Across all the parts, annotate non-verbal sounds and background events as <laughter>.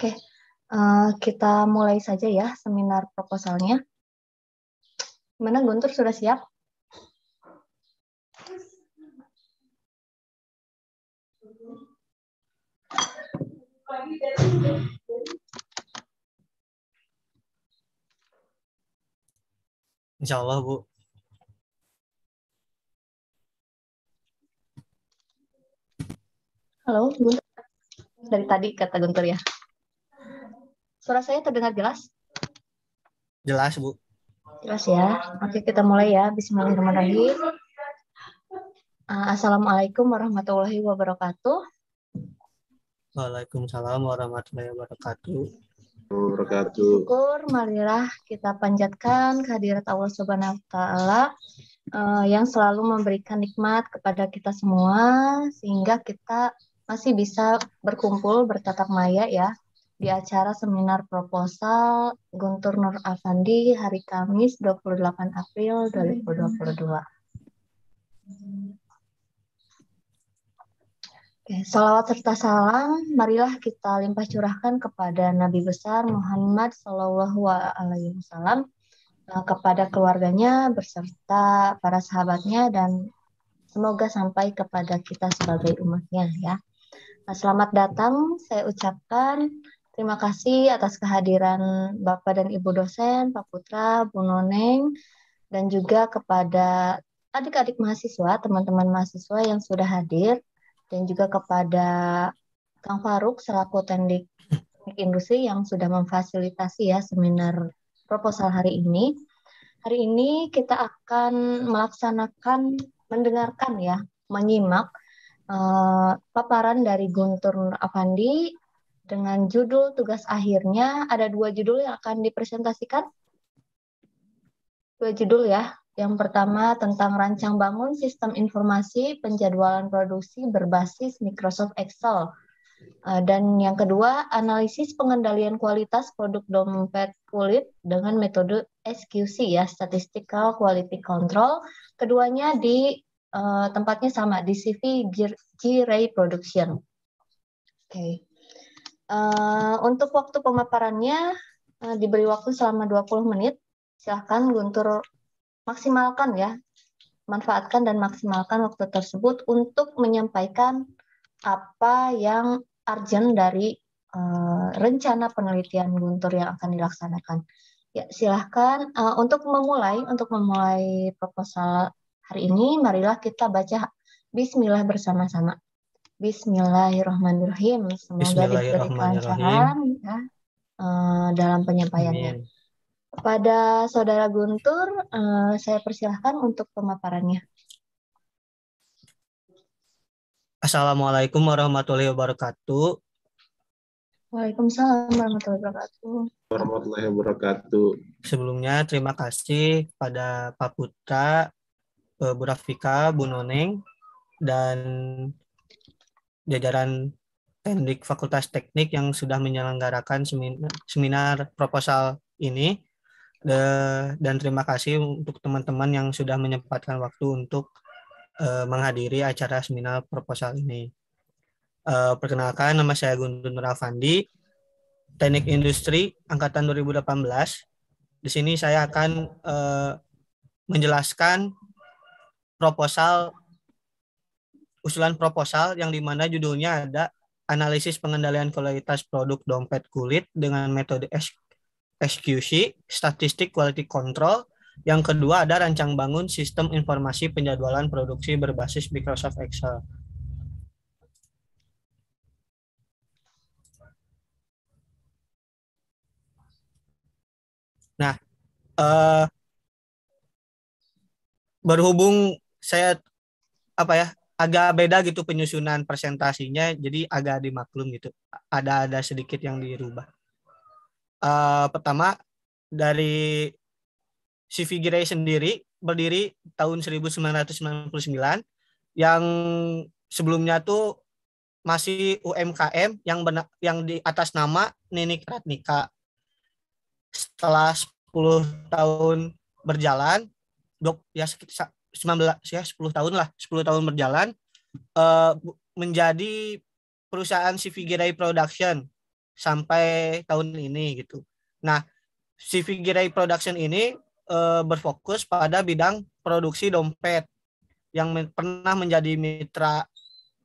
Oke, uh, kita mulai saja ya seminar proposalnya. Mana Guntur sudah siap? Insya Allah, Bu. Halo, Guntur. Dari tadi kata Guntur ya. Suara saya terdengar jelas? Jelas, Bu. Jelas ya. Oke, kita mulai ya. Bismillahirrahmanirrahim. Ah, assalamualaikum warahmatullahi wabarakatuh. Waalaikumsalam warahmatullahi wabarakatuh. Wabarakatuh. Syukur, marilah kita panjatkan kehadirat Allah Subhanahu wa taala eh, yang selalu memberikan nikmat kepada kita semua sehingga kita masih bisa berkumpul bertatap maya ya di acara seminar proposal Guntur Nur Afandi hari Kamis 28 April 2022. Oke, salawat serta salam marilah kita limpah curahkan kepada Nabi besar Muhammad Shallallahu Alaihi Wasallam eh, kepada keluarganya beserta para sahabatnya dan semoga sampai kepada kita sebagai umatnya ya. selamat datang saya ucapkan Terima kasih atas kehadiran Bapak dan Ibu dosen, Pak Putra, Bu Noneng, dan juga kepada adik-adik mahasiswa, teman-teman mahasiswa yang sudah hadir, dan juga kepada Kang Faruk selaku teknik industri yang sudah memfasilitasi ya seminar proposal hari ini. Hari ini kita akan melaksanakan mendengarkan ya, menyimak uh, paparan dari Guntur Avandi dengan judul tugas akhirnya. Ada dua judul yang akan dipresentasikan. Dua judul ya. Yang pertama tentang rancang bangun sistem informasi penjadwalan produksi berbasis Microsoft Excel. Eh, dan yang kedua, analisis pengendalian kualitas produk dompet kulit dengan metode SQC ya, Statistical Quality Control. Keduanya di uh, tempatnya sama di CV G, Ray Production. Oke. Okay. Eh, untuk waktu pemaparannya uh, diberi waktu selama 20 menit. Silahkan Guntur maksimalkan ya. Manfaatkan dan maksimalkan waktu tersebut untuk menyampaikan apa yang urgent dari uh, rencana penelitian Guntur yang akan dilaksanakan. Ya, silahkan uh, untuk memulai untuk memulai proposal hari ini marilah kita baca bismillah bersama-sama. Bismillahirrahmanirrahim. Semoga Bismillahirrahmanirrahim. diberi kelancaran ya, uh, dalam penyampaiannya. Pada Saudara Guntur, uh, saya persilahkan untuk pemaparannya. Assalamualaikum warahmatullahi wabarakatuh. Waalaikumsalam warahmatullahi wabarakatuh. Warahmatullahi wabarakatuh. Sebelumnya terima kasih pada Pak Putra, eh, Bu Rafika, Bu Noneng, dan jajaran teknik Fakultas Teknik yang sudah menyelenggarakan seminar, proposal ini dan terima kasih untuk teman-teman yang sudah menyempatkan waktu untuk eh, menghadiri acara seminar proposal ini. Eh, perkenalkan, nama saya Guntur Rafandi, Teknik Industri Angkatan 2018. Di sini saya akan eh, menjelaskan proposal usulan proposal yang dimana judulnya ada analisis pengendalian kualitas produk dompet kulit dengan metode SQC, statistik quality control. Yang kedua ada rancang bangun sistem informasi penjadwalan produksi berbasis Microsoft Excel. Nah, eh, berhubung saya apa ya agak beda gitu penyusunan presentasinya jadi agak dimaklum gitu ada ada sedikit yang dirubah uh, pertama dari CV Gray sendiri berdiri tahun 1999 yang sebelumnya tuh masih UMKM yang benar, yang di atas nama Ninik Ratnika setelah 10 tahun berjalan dok ya 19 ya 10 tahun lah 10 tahun berjalan uh, menjadi perusahaan CV Gerai Production sampai tahun ini gitu. Nah, CV Gerai Production ini uh, berfokus pada bidang produksi dompet yang men pernah menjadi mitra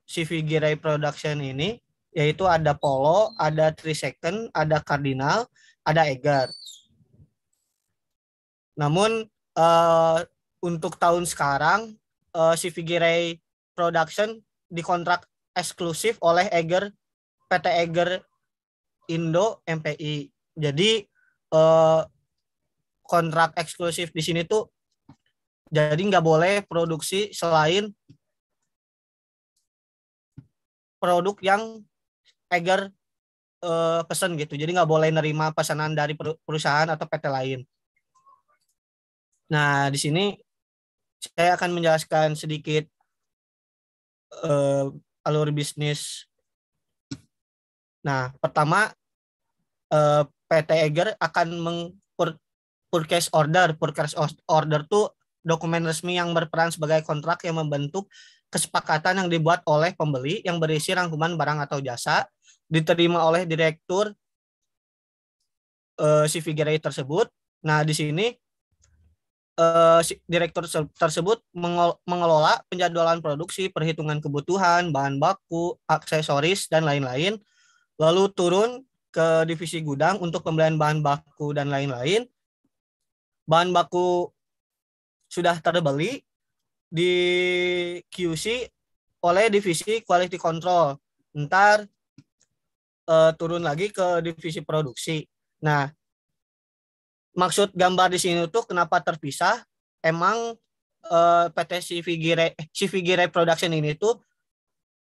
CV Gerai Production ini yaitu ada Polo, ada Three Second, ada Cardinal, ada Egar. Namun uh, untuk tahun sekarang uh, si Figure Production dikontrak eksklusif oleh Eger PT Eger Indo MPI. Jadi uh, kontrak eksklusif di sini tuh jadi nggak boleh produksi selain produk yang Eger uh, eh, pesan gitu. Jadi nggak boleh nerima pesanan dari perusahaan atau PT lain. Nah di sini saya akan menjelaskan sedikit uh, alur bisnis. Nah, pertama uh, eh, PT Eger akan purchase order. Purchase order itu dokumen resmi yang berperan sebagai kontrak yang membentuk kesepakatan yang dibuat oleh pembeli yang berisi rangkuman barang atau jasa diterima oleh direktur uh, eh, CV tersebut. Nah, di sini uh, direktur tersebut mengelola penjadwalan produksi, perhitungan kebutuhan, bahan baku, aksesoris, dan lain-lain, lalu turun ke divisi gudang untuk pembelian bahan baku dan lain-lain. Bahan baku sudah terbeli di QC oleh divisi quality control. Ntar uh, turun lagi ke divisi produksi. Nah, maksud gambar di sini tuh kenapa terpisah? Emang eh, PT CVG Re, eh, CVG Reproduction ini tuh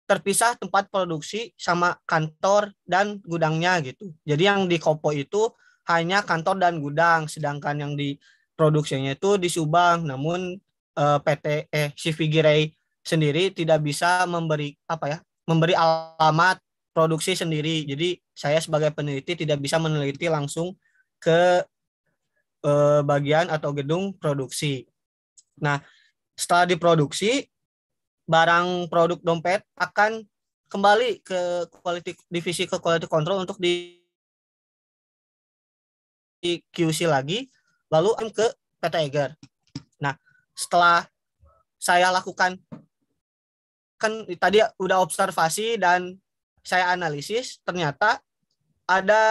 terpisah tempat produksi sama kantor dan gudangnya gitu. Jadi yang di Kopo itu hanya kantor dan gudang, sedangkan yang di produksinya itu di Subang. Namun eh, PT eh CVG Re sendiri tidak bisa memberi apa ya memberi alamat produksi sendiri. Jadi saya sebagai peneliti tidak bisa meneliti langsung ke Eh, bagian atau gedung produksi. Nah, setelah diproduksi, barang produk dompet akan kembali ke quality divisi ke quality control untuk di, QC lagi, lalu ke PT Eger. Nah, setelah saya lakukan kan tadi udah observasi dan saya analisis ternyata ada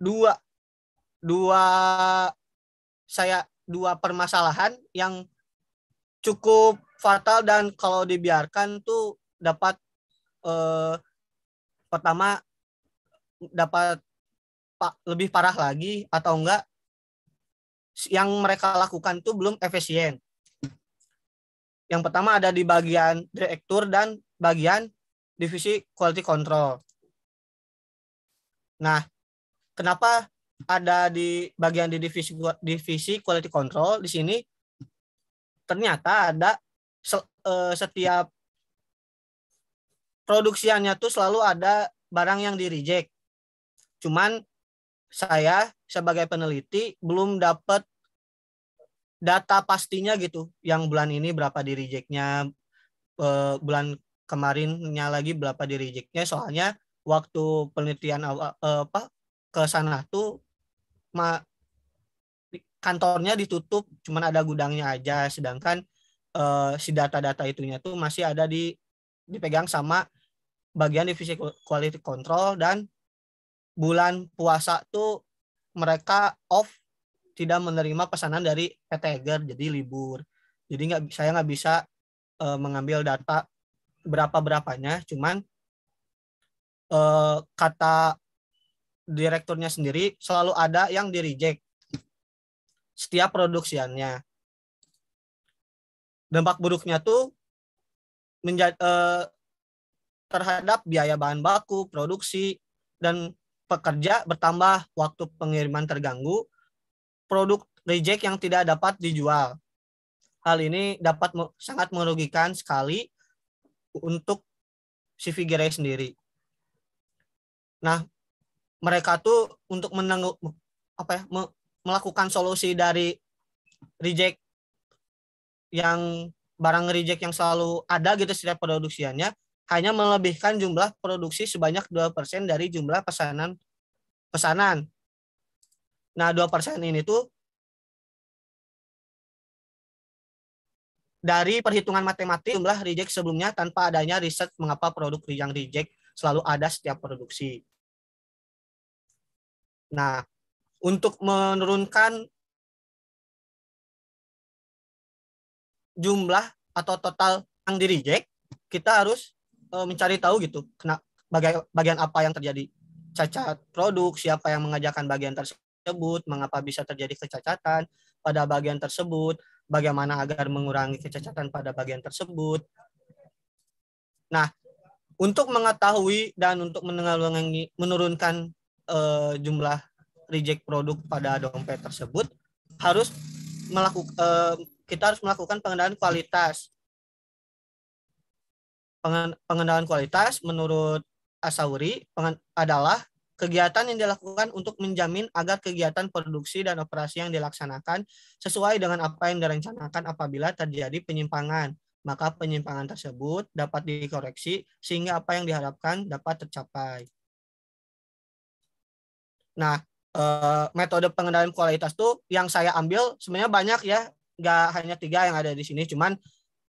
dua dua saya dua permasalahan yang cukup fatal dan kalau dibiarkan tuh dapat eh, pertama dapat pak lebih parah lagi atau enggak yang mereka lakukan tuh belum efisien. Yang pertama ada di bagian direktur dan bagian divisi quality control. Nah, kenapa ada di bagian di divisi divisi quality control di sini ternyata ada eh, setiap produksiannya tuh selalu ada barang yang di reject. Cuman saya sebagai peneliti belum dapat data pastinya gitu yang bulan ini berapa di rejectnya eh, bulan kemarinnya lagi berapa di rejectnya soalnya waktu penelitian eh, apa ke sana tuh ma kantornya ditutup, cuman ada gudangnya aja. Sedangkan uh, si data-data itunya tuh masih ada di dipegang sama bagian divisi quality control dan bulan puasa tuh mereka off tidak menerima pesanan dari PT Eger jadi libur jadi nggak saya nggak bisa e, mengambil data berapa berapanya cuman e, kata direkturnya sendiri selalu ada yang di reject setiap produksiannya. Dampak buruknya tuh menjadi eh, terhadap biaya bahan baku, produksi dan pekerja bertambah waktu pengiriman terganggu, produk reject yang tidak dapat dijual. Hal ini dapat sangat merugikan sekali untuk si Figure sendiri. Nah, mereka tuh untuk menang apa ya me, melakukan solusi dari reject yang barang reject yang selalu ada gitu setiap produksiannya hanya melebihkan jumlah produksi sebanyak 2% dari jumlah pesanan pesanan. Nah, 2% ini tuh dari perhitungan matematik jumlah reject sebelumnya tanpa adanya riset mengapa produk yang reject selalu ada setiap produksi. Nah, untuk menurunkan jumlah atau total yang di reject, kita harus e, mencari tahu gitu, kena baga bagian apa yang terjadi cacat produk, siapa yang mengajarkan bagian tersebut, mengapa bisa terjadi kecacatan pada bagian tersebut, bagaimana agar mengurangi kecacatan pada bagian tersebut. Nah, untuk mengetahui dan untuk menurunkan uh, jumlah reject produk pada dompet tersebut harus melakukan uh, kita harus melakukan pengendalian kualitas pengendalian kualitas menurut Asauri adalah kegiatan yang dilakukan untuk menjamin agar kegiatan produksi dan operasi yang dilaksanakan sesuai dengan apa yang direncanakan apabila terjadi penyimpangan. Maka penyimpangan tersebut dapat dikoreksi sehingga apa yang diharapkan dapat tercapai. Nah, eh, metode pengendalian kualitas tuh yang saya ambil sebenarnya banyak ya, nggak hanya tiga yang ada di sini. Cuman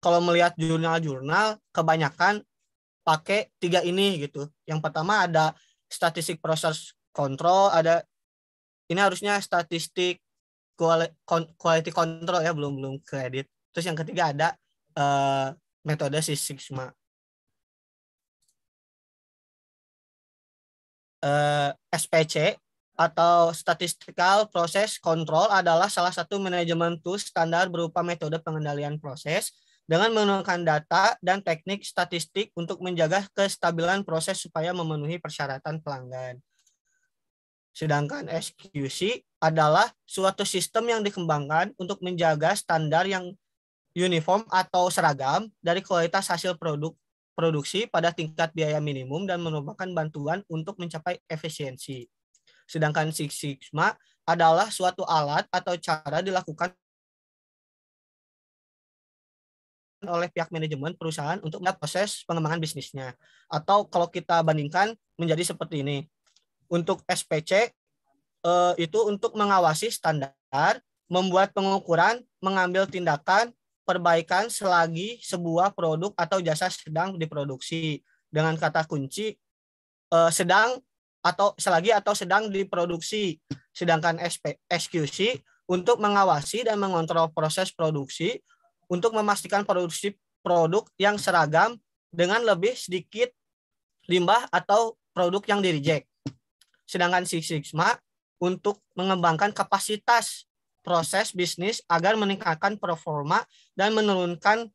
kalau melihat jurnal-jurnal, kebanyakan pakai tiga ini gitu. Yang pertama ada statistik proses kontrol, ada ini harusnya statistik quality control ya, belum belum kredit. Terus yang ketiga ada eh, metode Six Sigma. Eh, SPC atau statistical process control adalah salah satu manajemen tools standar berupa metode pengendalian proses dengan menggunakan data dan teknik statistik untuk menjaga kestabilan proses supaya memenuhi persyaratan pelanggan. Sedangkan SQC adalah suatu sistem yang dikembangkan untuk menjaga standar yang uniform atau seragam dari kualitas hasil produk produksi pada tingkat biaya minimum dan merupakan bantuan untuk mencapai efisiensi. Sedangkan Six Sigma adalah suatu alat atau cara dilakukan oleh pihak manajemen perusahaan untuk melihat proses pengembangan bisnisnya. Atau kalau kita bandingkan menjadi seperti ini. Untuk SPC eh, itu untuk mengawasi standar, membuat pengukuran, mengambil tindakan, perbaikan selagi sebuah produk atau jasa sedang diproduksi. Dengan kata kunci eh, sedang atau selagi atau sedang diproduksi. Sedangkan SP, SQC untuk mengawasi dan mengontrol proses produksi untuk memastikan produksi produk yang seragam dengan lebih sedikit limbah atau produk yang direject. Sedangkan Six Sigma untuk mengembangkan kapasitas proses bisnis agar meningkatkan performa dan menurunkan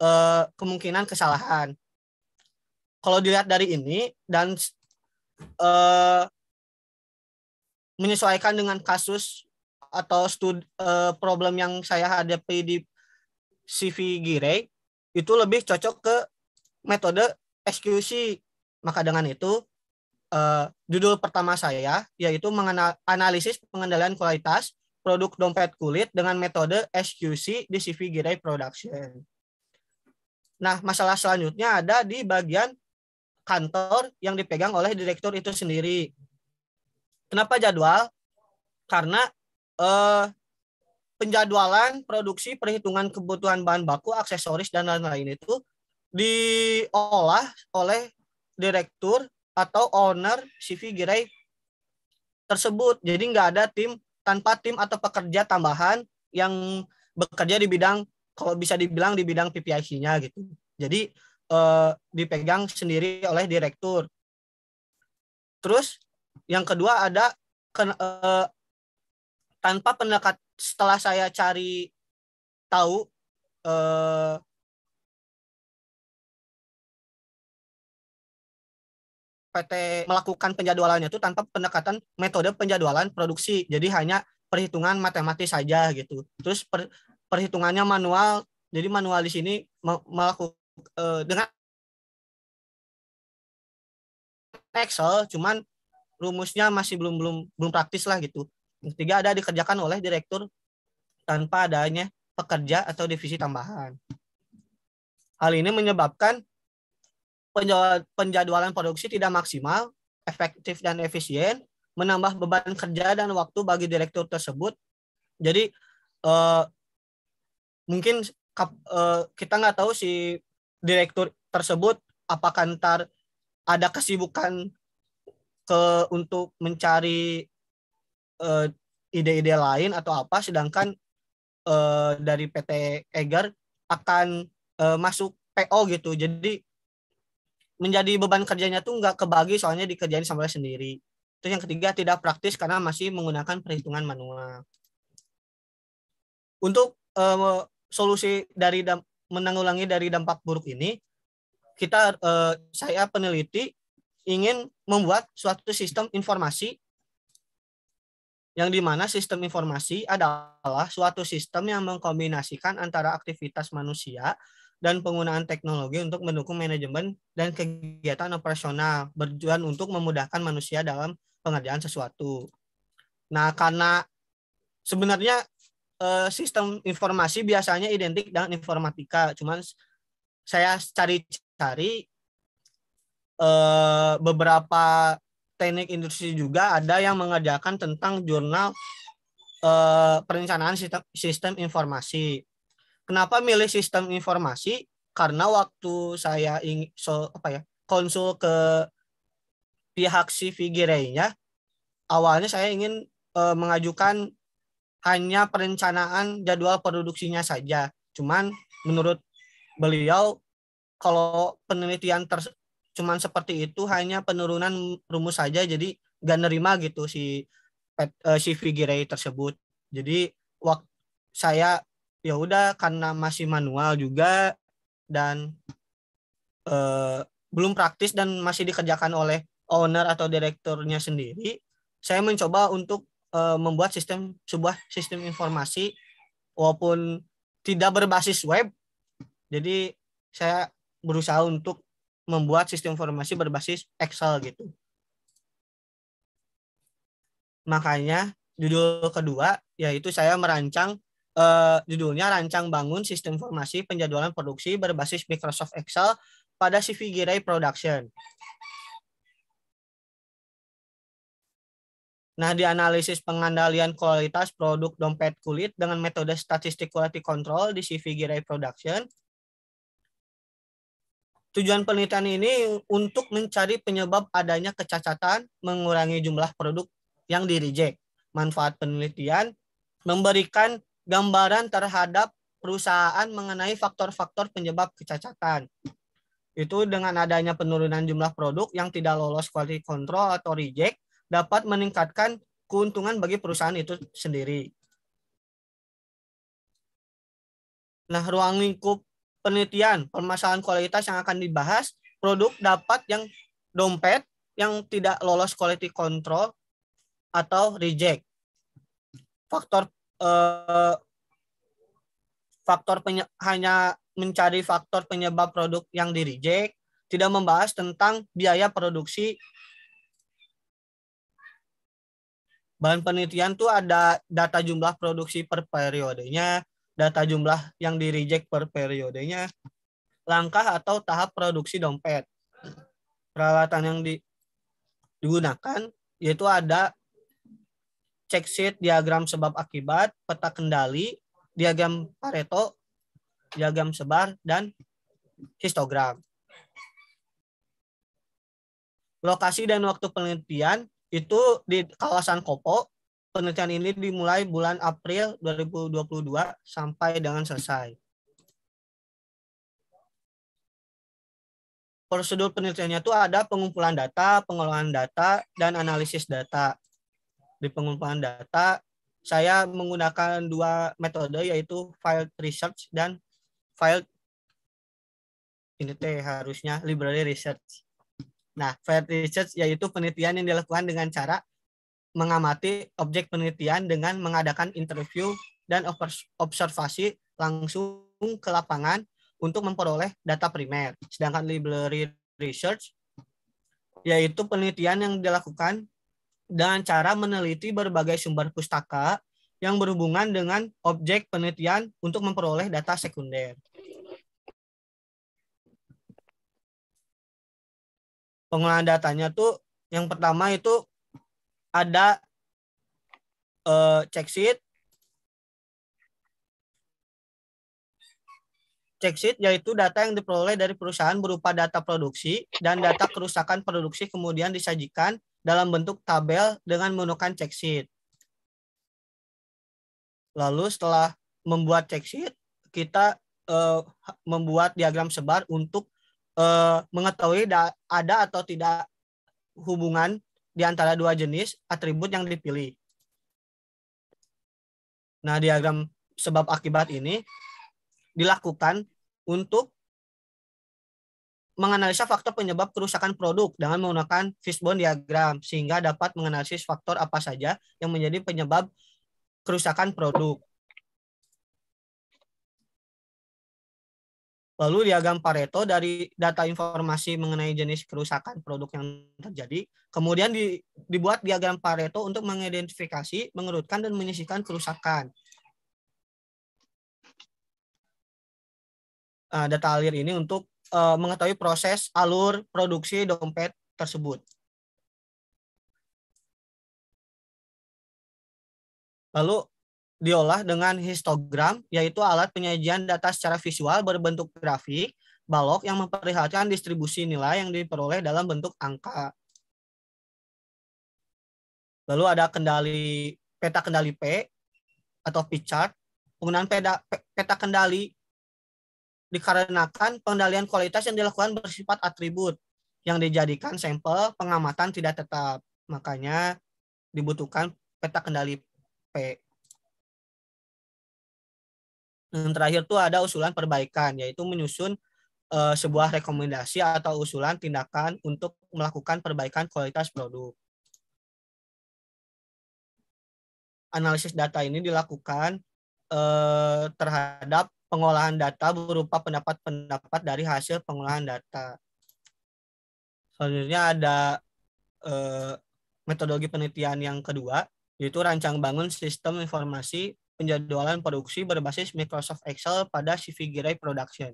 uh, kemungkinan kesalahan. Kalau dilihat dari ini dan uh, menyesuaikan dengan kasus atau studi, uh, eh, problem yang saya hadapi di CV Girey itu lebih cocok ke metode SQC Maka dengan itu uh, judul pertama saya yaitu mengenal analisis pengendalian kualitas produk dompet kulit dengan metode SQC di CV Girey Production. Nah, masalah selanjutnya ada di bagian kantor yang dipegang oleh direktur itu sendiri. Kenapa jadwal? Karena eh, penjadwalan produksi, perhitungan kebutuhan bahan baku, aksesoris dan lain-lain itu diolah oleh direktur atau owner CV Girai tersebut. Jadi nggak ada tim tanpa tim atau pekerja tambahan yang bekerja di bidang kalau bisa dibilang di bidang PPIC-nya gitu. Jadi uh, dipegang sendiri oleh direktur. Terus yang kedua ada ken, uh, tanpa pendekat setelah saya cari tahu uh, eh, PT melakukan penjadwalannya itu tanpa pendekatan metode penjadwalan produksi. Jadi hanya perhitungan matematis saja gitu. Terus per, perhitungannya manual. Jadi manual di sini melakukan Eh, dengan Excel, cuman rumusnya masih belum belum belum praktis lah gitu. Yang ketiga ada dikerjakan oleh direktur tanpa adanya pekerja atau divisi tambahan. Hal ini menyebabkan penjadwalan produksi tidak maksimal, efektif dan efisien, menambah beban kerja dan waktu bagi direktur tersebut. Jadi eh, mungkin eh, kita nggak tahu si direktur tersebut apakah ntar ada kesibukan ke untuk mencari ide eh, ide-ide lain atau apa sedangkan uh, dari PT Eger akan uh, masuk PO gitu jadi menjadi beban kerjanya tuh nggak kebagi soalnya dikerjain sama dia sendiri terus yang ketiga tidak praktis karena masih menggunakan perhitungan manual untuk uh, solusi dari menanggulangi dari dampak buruk ini, kita eh, saya peneliti ingin membuat suatu sistem informasi yang dimana sistem informasi adalah suatu sistem yang mengkombinasikan antara aktivitas manusia dan penggunaan teknologi untuk mendukung manajemen dan kegiatan operasional berjuang untuk memudahkan manusia dalam pengerjaan sesuatu. Nah, karena sebenarnya Eh, sistem informasi biasanya identik dengan informatika. Cuman saya cari-cari eh, beberapa teknik industri juga ada yang mengajarkan tentang jurnal eh, perencanaan sistem, sistem informasi. Kenapa milih sistem informasi? Karena waktu saya ingin so, apa ya konsul ke pihak CV Figirenya, awalnya saya ingin mengajukan hanya perencanaan jadwal produksinya saja. Cuman menurut beliau kalau penelitian ter cuman seperti itu hanya penurunan rumus saja jadi gak nerima gitu si eh, si figure tersebut. Jadi waktu saya ya udah karena masih manual juga dan eh, belum praktis dan masih dikerjakan oleh owner atau direkturnya sendiri, saya mencoba untuk Eh, membuat sistem sebuah sistem informasi walaupun tidak berbasis web. Jadi saya berusaha untuk membuat sistem informasi berbasis Excel gitu. Makanya judul kedua yaitu saya merancang eh, judulnya rancang bangun sistem informasi penjadwalan produksi berbasis Microsoft Excel pada CV Production. Nah, di analisis pengendalian kualitas produk dompet kulit dengan metode statistik quality control di CVG Production. tujuan penelitian ini untuk mencari penyebab adanya kecacatan, mengurangi jumlah produk yang di reject. Manfaat penelitian memberikan gambaran terhadap perusahaan mengenai faktor-faktor penyebab kecacatan. Itu dengan adanya penurunan jumlah produk yang tidak lolos quality control atau reject, dapat meningkatkan keuntungan bagi perusahaan itu sendiri. Nah, ruang lingkup penelitian, permasalahan kualitas yang akan dibahas, produk dapat yang dompet yang tidak lolos quality control atau reject. Faktor eh, faktor penye, hanya mencari faktor penyebab produk yang di reject, tidak membahas tentang biaya produksi bahan penelitian tuh ada data jumlah produksi per periodenya, data jumlah yang di reject per periodenya, langkah atau tahap produksi dompet. Peralatan yang di, digunakan yaitu ada check sheet diagram sebab akibat, peta kendali, diagram Pareto, diagram sebar dan histogram. Lokasi dan waktu penelitian itu di kawasan Kopo. Penelitian ini dimulai bulan April 2022 sampai dengan selesai. Prosedur penelitiannya itu ada pengumpulan data, pengelolaan data, dan analisis data. Di pengumpulan data, saya menggunakan dua metode yaitu file research dan file ini teh harusnya library research. Nah, field research yaitu penelitian yang dilakukan dengan cara mengamati objek penelitian dengan mengadakan interview dan observasi langsung ke lapangan untuk memperoleh data primer. Sedangkan library research yaitu penelitian yang dilakukan dengan cara meneliti berbagai sumber pustaka yang berhubungan dengan objek penelitian untuk memperoleh data sekunder. pengolahan datanya tuh yang pertama itu ada uh, check sheet check sheet yaitu data yang diperoleh dari perusahaan berupa data produksi dan data kerusakan produksi kemudian disajikan dalam bentuk tabel dengan menggunakan check sheet. Lalu setelah membuat check sheet, kita uh, membuat diagram sebar untuk uh, mengetahui da- ada atau tidak hubungan di antara dua jenis atribut yang dipilih. Nah, diagram sebab akibat ini dilakukan untuk menganalisa faktor penyebab kerusakan produk dengan menggunakan fishbone diagram sehingga dapat menganalisis faktor apa saja yang menjadi penyebab kerusakan produk. Lalu diagram Pareto dari data informasi mengenai jenis kerusakan produk yang terjadi, kemudian di, dibuat diagram Pareto untuk mengidentifikasi, mengerutkan, dan menyisihkan kerusakan. Uh, data alir ini untuk uh, mengetahui proses alur produksi dompet tersebut. Lalu diolah dengan histogram, yaitu alat penyajian data secara visual berbentuk grafik, balok yang memperlihatkan distribusi nilai yang diperoleh dalam bentuk angka. Lalu ada kendali peta kendali P atau P chart. Penggunaan peta, peta kendali dikarenakan pengendalian kualitas yang dilakukan bersifat atribut yang dijadikan sampel pengamatan tidak tetap. Makanya dibutuhkan peta kendali P yang terakhir tuh ada usulan perbaikan yaitu menyusun uh, sebuah rekomendasi atau usulan tindakan untuk melakukan perbaikan kualitas produk. Analisis data ini dilakukan uh, terhadap pengolahan data berupa pendapat-pendapat dari hasil pengolahan data. Selanjutnya ada uh, metodologi penelitian yang kedua yaitu rancang bangun sistem informasi penjadwalan produksi berbasis Microsoft Excel pada CV Gerai Production.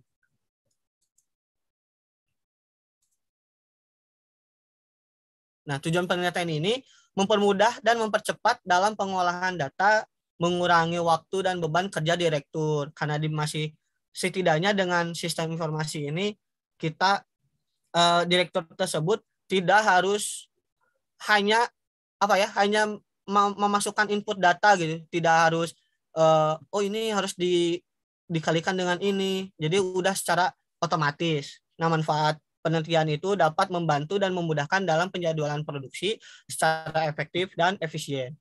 Nah, tujuan penelitian ini mempermudah dan mempercepat dalam pengolahan data, mengurangi waktu dan beban kerja direktur. Karena di masih setidaknya dengan sistem informasi ini kita eh, direktur tersebut tidak harus hanya apa ya, hanya memasukkan input data gitu, tidak harus uh, oh ini harus di dikalikan dengan ini. Jadi udah secara otomatis. Nah, manfaat penelitian itu dapat membantu dan memudahkan dalam penjadwalan produksi secara efektif dan efisien.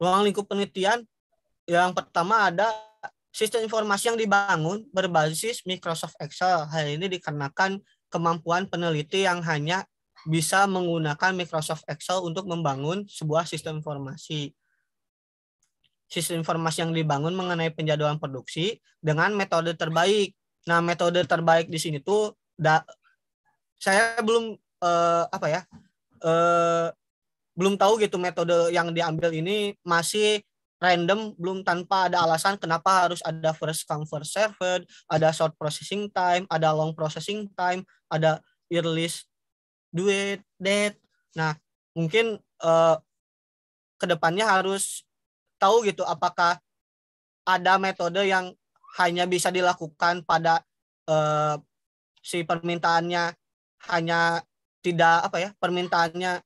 Ruang lingkup penelitian yang pertama ada sistem informasi yang dibangun berbasis Microsoft Excel. Hal ini dikarenakan kemampuan peneliti yang hanya bisa menggunakan Microsoft Excel untuk membangun sebuah sistem informasi. Sistem informasi yang dibangun mengenai penjadwalan produksi dengan metode terbaik. Nah, metode terbaik di sini tuh da, saya belum eh, apa ya? Eh, belum tahu gitu metode yang diambil ini masih random belum tanpa ada alasan kenapa harus ada first come first served, ada short processing time, ada long processing time, ada earliest duit, debt. Nah, mungkin uh, kedepannya harus tahu gitu apakah ada metode yang hanya bisa dilakukan pada uh, si permintaannya hanya tidak apa ya permintaannya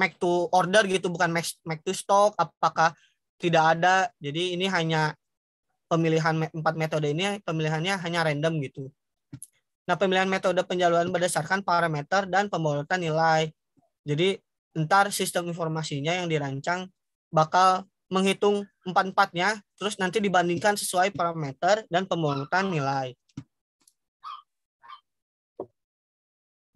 make to order gitu bukan make, make to stock apakah tidak ada jadi ini hanya pemilihan empat metode ini pemilihannya hanya random gitu Nah, pemilihan metode penjaluran berdasarkan parameter dan pembolotan nilai. Jadi, ntar sistem informasinya yang dirancang bakal menghitung empat-empatnya, terus nanti dibandingkan sesuai parameter dan pembolotan nilai.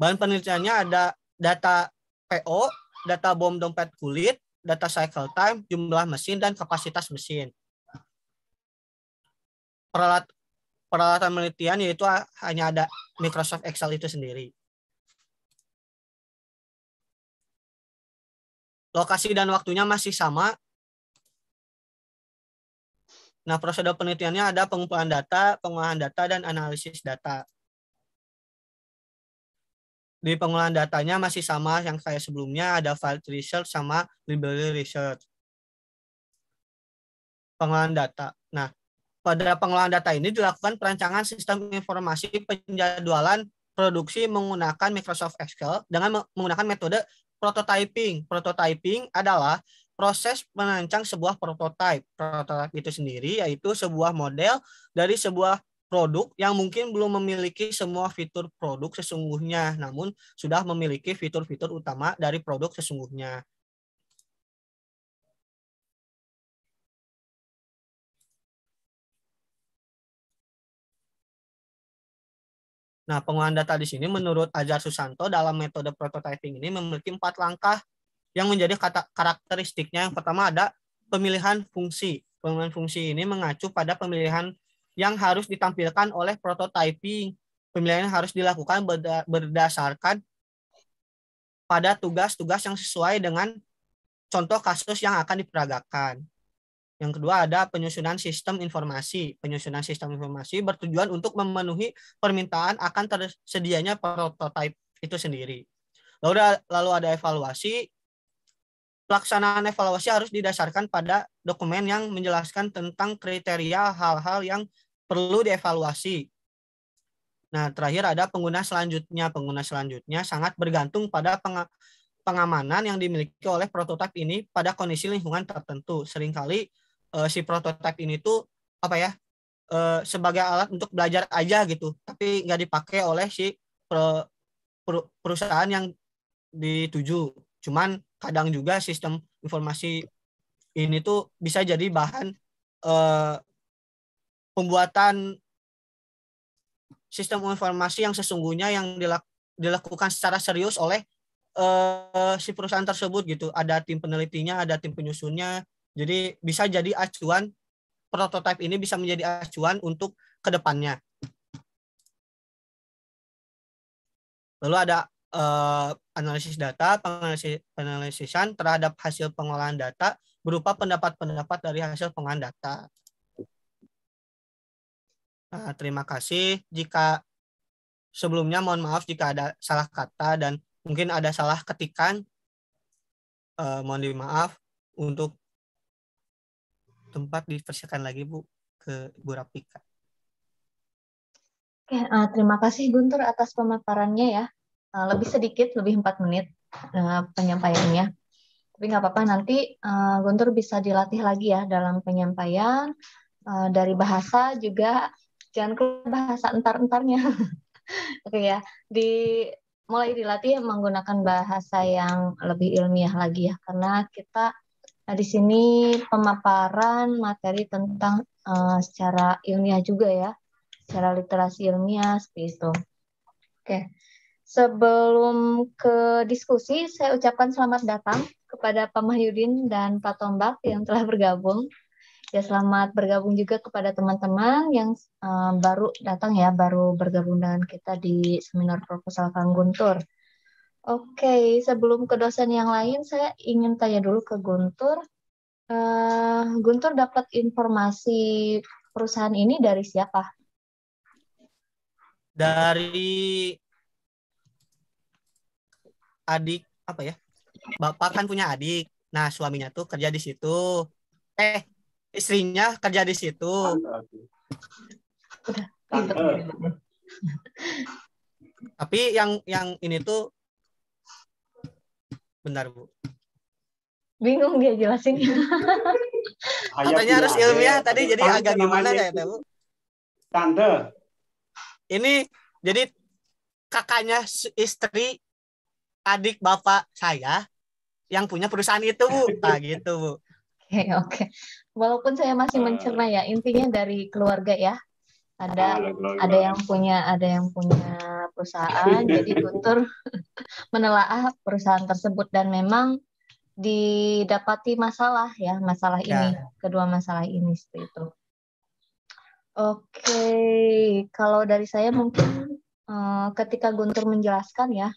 Bahan penelitiannya ada data PO, data bom dompet kulit, data cycle time, jumlah mesin, dan kapasitas mesin. Peralat, peralatan penelitian yaitu hanya ada Microsoft Excel itu sendiri. Lokasi dan waktunya masih sama. Nah, prosedur penelitiannya ada pengumpulan data, pengolahan data, dan analisis data. Di pengolahan datanya masih sama yang saya sebelumnya, ada file research sama library research. Pengolahan data. Nah, pada pengelolaan data ini dilakukan perancangan sistem informasi penjadwalan produksi menggunakan Microsoft Excel dengan menggunakan metode prototyping. Prototyping adalah proses merancang sebuah prototipe. Prototipe itu sendiri yaitu sebuah model dari sebuah produk yang mungkin belum memiliki semua fitur produk sesungguhnya, namun sudah memiliki fitur-fitur utama dari produk sesungguhnya. Nah, pengolahan data di sini menurut Ajar Susanto dalam metode prototyping ini memiliki empat langkah yang menjadi kata karakteristiknya. Yang pertama ada pemilihan fungsi. Pemilihan fungsi ini mengacu pada pemilihan yang harus ditampilkan oleh prototyping. Pemilihan harus dilakukan berdasarkan pada tugas-tugas yang sesuai dengan contoh kasus yang akan diperagakan. Yang kedua ada penyusunan sistem informasi. Penyusunan sistem informasi bertujuan untuk memenuhi permintaan akan tersedianya prototipe itu sendiri. Lalu, lalu ada evaluasi. Pelaksanaan evaluasi harus didasarkan pada dokumen yang menjelaskan tentang kriteria hal-hal yang perlu dievaluasi. Nah, terakhir ada pengguna selanjutnya. Pengguna selanjutnya sangat bergantung pada pengamanan yang dimiliki oleh prototipe ini pada kondisi lingkungan tertentu. Seringkali uh, si prototipe ini tuh apa ya uh, sebagai alat untuk belajar aja gitu tapi nggak dipakai oleh si per, per, perusahaan yang dituju cuman kadang juga sistem informasi ini tuh bisa jadi bahan uh, pembuatan sistem informasi yang sesungguhnya yang dilak dilakukan secara serius oleh uh, si perusahaan tersebut gitu ada tim penelitinya ada tim penyusunnya jadi bisa jadi acuan prototipe ini bisa menjadi acuan untuk kedepannya. Lalu ada eh, analisis data, penganalisisan terhadap hasil pengolahan data berupa pendapat-pendapat dari hasil pengolahan data. Nah, terima kasih. Jika sebelumnya mohon maaf jika ada salah kata dan mungkin ada salah ketikan. Eh, mohon dimaaf untuk tempat dipersiapkan lagi Bu ke Bu Rapika. Oke, uh, terima kasih Guntur atas pemaparannya ya. Uh, lebih sedikit, lebih empat menit uh, penyampaiannya. Tapi nggak apa-apa, nanti uh, Guntur bisa dilatih lagi ya dalam penyampaian uh, dari bahasa juga. Jangan ke bahasa entar-entarnya. <laughs> Oke okay, ya, di mulai dilatih menggunakan bahasa yang lebih ilmiah lagi ya, karena kita Nah, di sini pemaparan materi tentang uh, secara ilmiah juga ya, secara literasi ilmiah seperti itu. Oke, sebelum ke diskusi, saya ucapkan selamat datang kepada Pak Mahyudin dan Pak Tombak yang telah bergabung. Ya, selamat bergabung juga kepada teman-teman yang uh, baru datang ya, baru bergabung dengan kita di seminar proposal Kang Guntur. Oke, sebelum ke dosen yang lain, saya ingin tanya dulu ke Guntur. Uh, Guntur dapat informasi perusahaan ini dari siapa? Dari adik apa ya? Bapak kan punya adik. Nah, suaminya tuh kerja di situ. Eh, istrinya kerja di situ. Tapi yang yang ini tuh Benar, Bu. Bingung dia jelasin. <laughs> Katanya harus ilmiah tadi jadi agak gimana ya Bu? Tante. Ini jadi kakaknya istri adik bapak saya yang punya perusahaan itu, Bu. <laughs> Nah, gitu, Bu. Oke, okay, oke. Okay. Walaupun saya masih eh. mencerna ya, intinya dari keluarga ya, ada ada yang punya ada yang punya perusahaan jadi <laughs> Guntur <laughs> menelaah perusahaan tersebut dan memang didapati masalah ya masalah ya. ini kedua masalah ini seperti itu oke kalau dari saya mungkin eh, ketika Guntur menjelaskan ya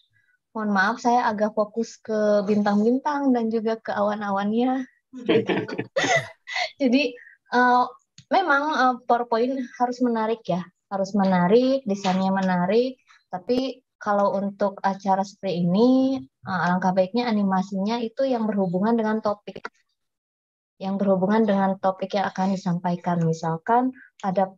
mohon maaf saya agak fokus ke bintang-bintang dan juga ke awan-awannya <laughs> jadi eh, memang uh, PowerPoint harus menarik ya, harus menarik, desainnya menarik. Tapi kalau untuk acara seperti ini, uh, alangkah baiknya animasinya itu yang berhubungan dengan topik, yang berhubungan dengan topik yang akan disampaikan. Misalkan ada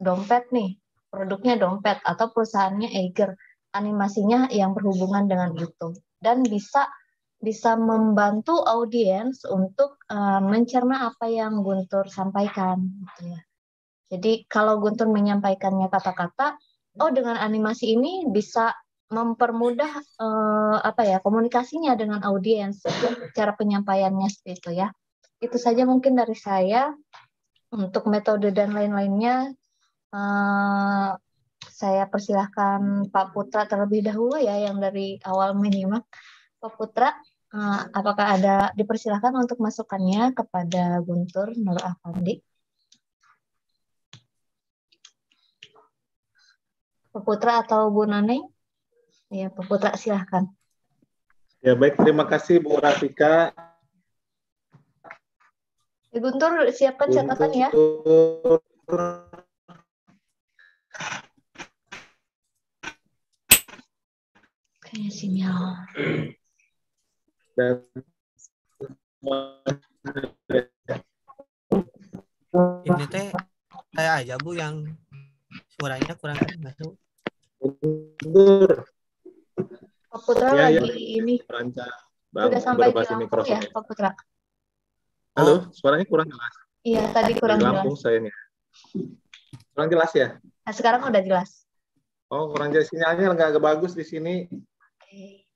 dompet nih, produknya dompet atau perusahaannya Eiger, animasinya yang berhubungan dengan itu dan bisa bisa membantu audiens untuk uh, mencerna apa yang Guntur sampaikan. Gitu ya. Jadi kalau Guntur menyampaikannya kata-kata, oh dengan animasi ini bisa mempermudah uh, apa ya komunikasinya dengan audiens cara penyampaiannya seperti itu ya. Itu saja mungkin dari saya untuk metode dan lain-lainnya. Uh, saya persilahkan Pak Putra terlebih dahulu ya yang dari awal menyimak. Pak Putra, Eh, apakah ada dipersilahkan untuk masukannya kepada Guntur Nur Afandi? Putra atau Bu Nani? Ya, Putra silahkan. Ya, baik. Terima kasih Bu Rafika. Ya, Guntur, siapkan catatan ya. Kayaknya sinyal dan ini teh saya aja bu yang suaranya kurang masuk mundur Pak Putra ya, ya. lagi ya. ini rancang sudah sampai di Lampung mikrofon. ya Pak Putra halo oh. suaranya kurang jelas iya tadi kurang di Lampung jelas. saya ini kurang jelas ya nah, sekarang udah jelas oh kurang jelas sinyalnya nggak bagus di sini okay.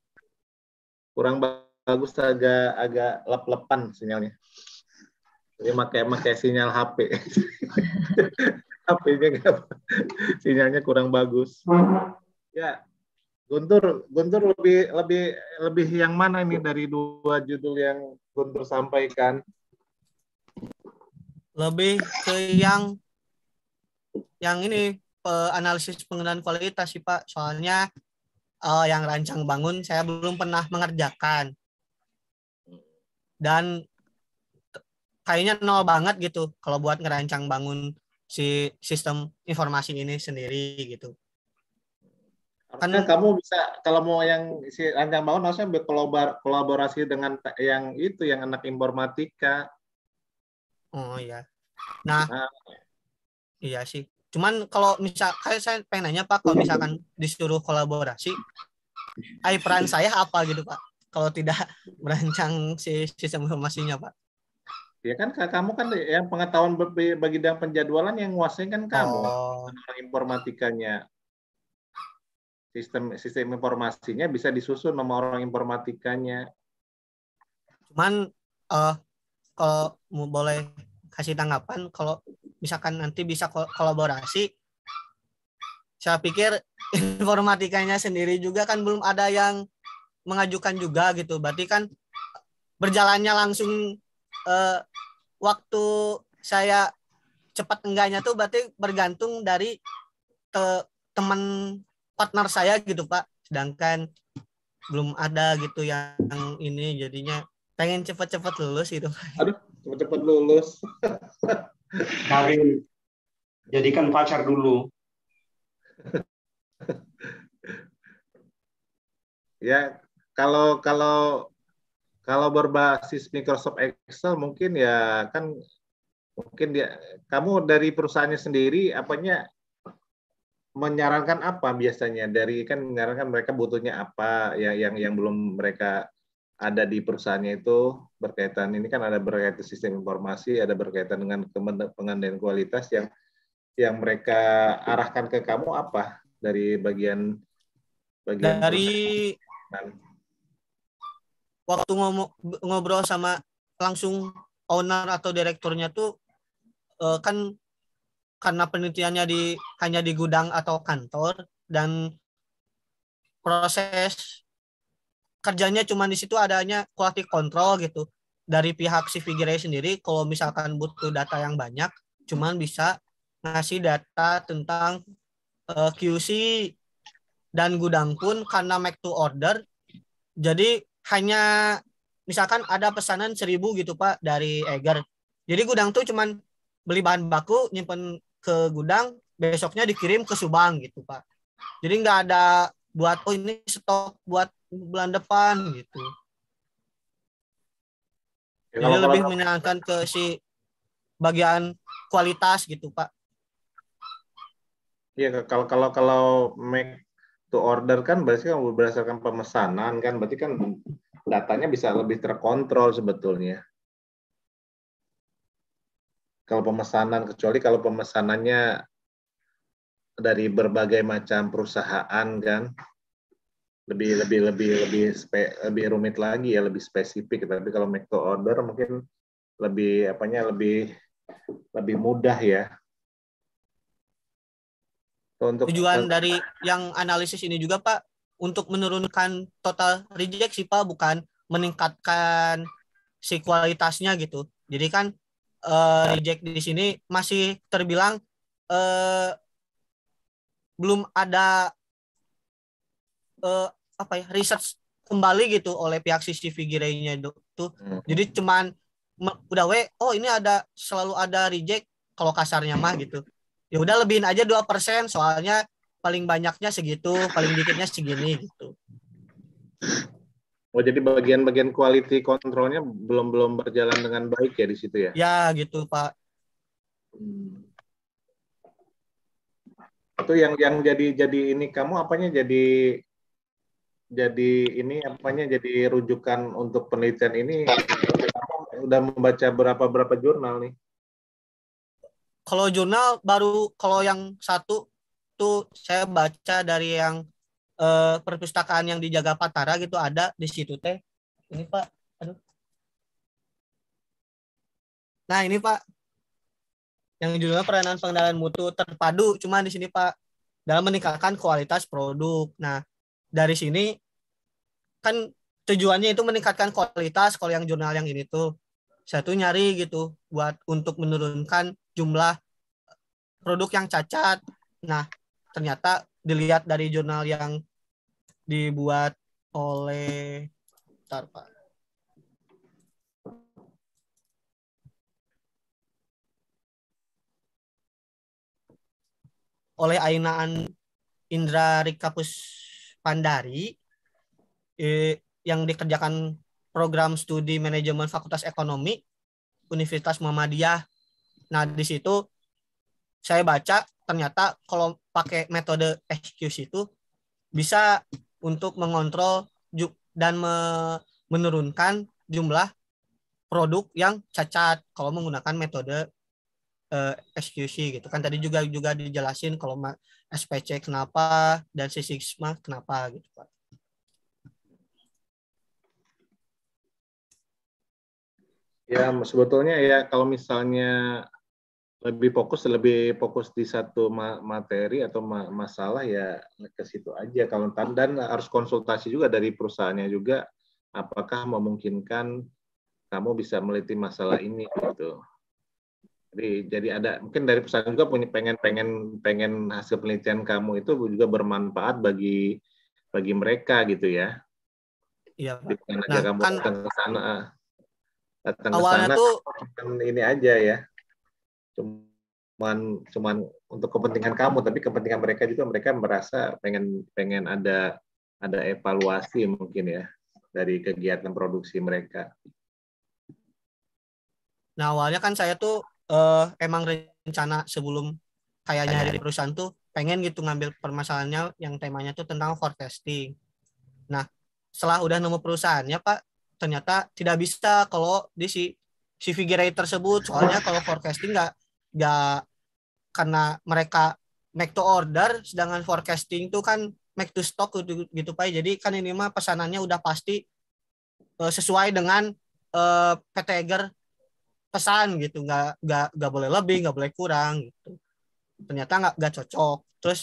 kurang bagus bagus agak agak lep-lepan sinyalnya. Jadi makai pakai sinyal HP. HP-nya <laughs> sinyalnya kurang bagus. Ya, Guntur, Guntur lebih lebih lebih yang mana ini dari dua judul yang Guntur sampaikan? Lebih ke yang yang ini analisis pengenalan kualitas sih Pak. Soalnya uh, yang rancang bangun saya belum pernah mengerjakan dan kayaknya nol banget gitu kalau buat ngerancang bangun si sistem informasi ini sendiri gitu. Karena kamu bisa kalau mau yang si rancang bangun harusnya kolaborasi dengan yang itu yang anak informatika. Oh iya. Nah, nah. iya sih. Cuman kalau misal kayak saya pengen nanya Pak kalau misalkan disuruh kolaborasi, ay peran saya apa gitu Pak? kalau tidak <laughs> merancang si sistem informasinya Pak? Ya kan kamu kan yang pengetahuan bagi dalam penjadwalan yang menguasai kan kamu oh. informatikanya. Sistem sistem informasinya bisa disusun sama orang informatikanya. Cuman uh, kalau mau boleh kasih tanggapan kalau misalkan nanti bisa kolaborasi saya pikir <laughs> informatikanya sendiri juga kan belum ada yang mengajukan juga gitu. Berarti kan berjalannya langsung uh, waktu saya cepat enggaknya tuh berarti bergantung dari te teman partner saya gitu Pak. Sedangkan belum ada gitu yang ini jadinya pengen cepat-cepat lulus gitu. Aduh, cepat-cepat lulus. <laughs> Kawin. Jadikan pacar dulu. ya, kalau kalau kalau berbasis Microsoft Excel mungkin ya kan mungkin dia kamu dari perusahaannya sendiri apanya menyarankan apa biasanya dari kan menyarankan mereka butuhnya apa ya yang yang belum mereka ada di perusahaannya itu berkaitan ini kan ada berkaitan sistem informasi ada berkaitan dengan pengendalian kualitas yang yang mereka arahkan ke kamu apa dari bagian bagian dari waktu ngobrol sama langsung owner atau direkturnya tuh uh, kan karena penelitiannya di hanya di gudang atau kantor dan proses kerjanya cuma di situ adanya quality control gitu dari pihak si Figure sendiri kalau misalkan butuh data yang banyak cuman bisa ngasih data tentang uh, eh, QC dan gudang pun karena make to order jadi hanya misalkan ada pesanan seribu gitu Pak dari Eger. Jadi gudang tuh cuman beli bahan baku, nyimpen ke gudang, besoknya dikirim ke Subang gitu Pak. Jadi nggak ada buat oh ini stok buat bulan depan gitu. Ya, Jadi lebih kalau... menyenangkan ke si bagian kualitas gitu Pak. Iya kalau kalau kalau make to order kan berarti kan berdasarkan pemesanan kan berarti kan datanya bisa lebih terkontrol sebetulnya. Kalau pemesanan kecuali kalau pemesanannya dari berbagai macam perusahaan kan lebih lebih lebih lebih spe, lebih rumit lagi ya lebih spesifik tapi kalau make to order mungkin lebih apanya lebih lebih mudah ya untuk tujuan dari yang analisis ini juga Pak untuk menurunkan total reject sih Pak bukan meningkatkan si kualitasnya gitu. Jadi kan uh, reject di sini masih terbilang uh, belum ada uh, apa ya research kembali gitu oleh pihak CCTV gerainya itu hmm. Jadi cuman udah we oh ini ada selalu ada reject kalau kasarnya mah gitu ya udah lebihin aja dua persen soalnya paling banyaknya segitu paling dikitnya segini gitu Oh jadi bagian-bagian quality controlnya belum belum berjalan dengan baik ya di situ ya? Ya gitu Pak. Itu hmm. yang yang jadi jadi ini kamu apanya jadi jadi ini apanya jadi rujukan untuk penelitian ini udah membaca berapa berapa jurnal nih? Kalau jurnal baru kalau yang satu tuh saya baca dari yang eh, perpustakaan yang dijaga Patara gitu ada di situ teh. Ini Pak, aduh. Nah, ini Pak. Yang judulnya peranan pengendalian mutu terpadu cuma di sini Pak dalam meningkatkan kualitas produk. Nah, dari sini kan tujuannya itu meningkatkan kualitas kalau yang jurnal yang ini tuh satu nyari gitu buat untuk menurunkan jumlah eh, produk yang cacat. Nah, ternyata dilihat dari jurnal yang dibuat oleh Tarpa. Oleh Ainaan Indra Rikapus Pandari eh, yang dikerjakan program studi manajemen Fakultas Ekonomi Universitas Muhammadiyah Nah, di situ saya baca ternyata kalau pakai metode SQC itu bisa untuk mengontrol dan menurunkan jumlah produk yang cacat kalau menggunakan metode eh, SQC gitu kan tadi juga juga dijelasin kalau SPC kenapa dan si sigma kenapa gitu Pak. Ya sebetulnya ya kalau misalnya lebih fokus lebih fokus di satu materi atau masalah ya ke situ aja kalau dan harus konsultasi juga dari perusahaannya juga apakah memungkinkan kamu bisa meliti masalah ini gitu jadi jadi ada mungkin dari perusahaan juga punya pengen pengen pengen hasil penelitian kamu itu juga bermanfaat bagi bagi mereka gitu ya iya pak. nah, aja kamu kan, datang ke sana ah. datang ke sana tuh ini aja ya cuman cuman untuk kepentingan kamu tapi kepentingan mereka juga mereka merasa pengen pengen ada ada evaluasi mungkin ya dari kegiatan produksi mereka. Nah awalnya kan saya tuh uh, emang rencana sebelum kayaknya iya. dari perusahaan tuh pengen gitu ngambil permasalahannya yang temanya tuh tentang forecasting. Nah setelah udah nemu perusahaannya pak ternyata tidak bisa kalau di si si figure tersebut soalnya kalau forecasting nggak nggak ya, karena mereka make to order sedangkan forecasting itu kan make to stock gitu, gitu Pak. Jadi kan ini mah pesanannya udah pasti uh, sesuai dengan uh, eh, PT Eger pesan gitu. Nggak nggak nggak boleh lebih, nggak boleh kurang gitu. Ternyata nggak nggak cocok. Terus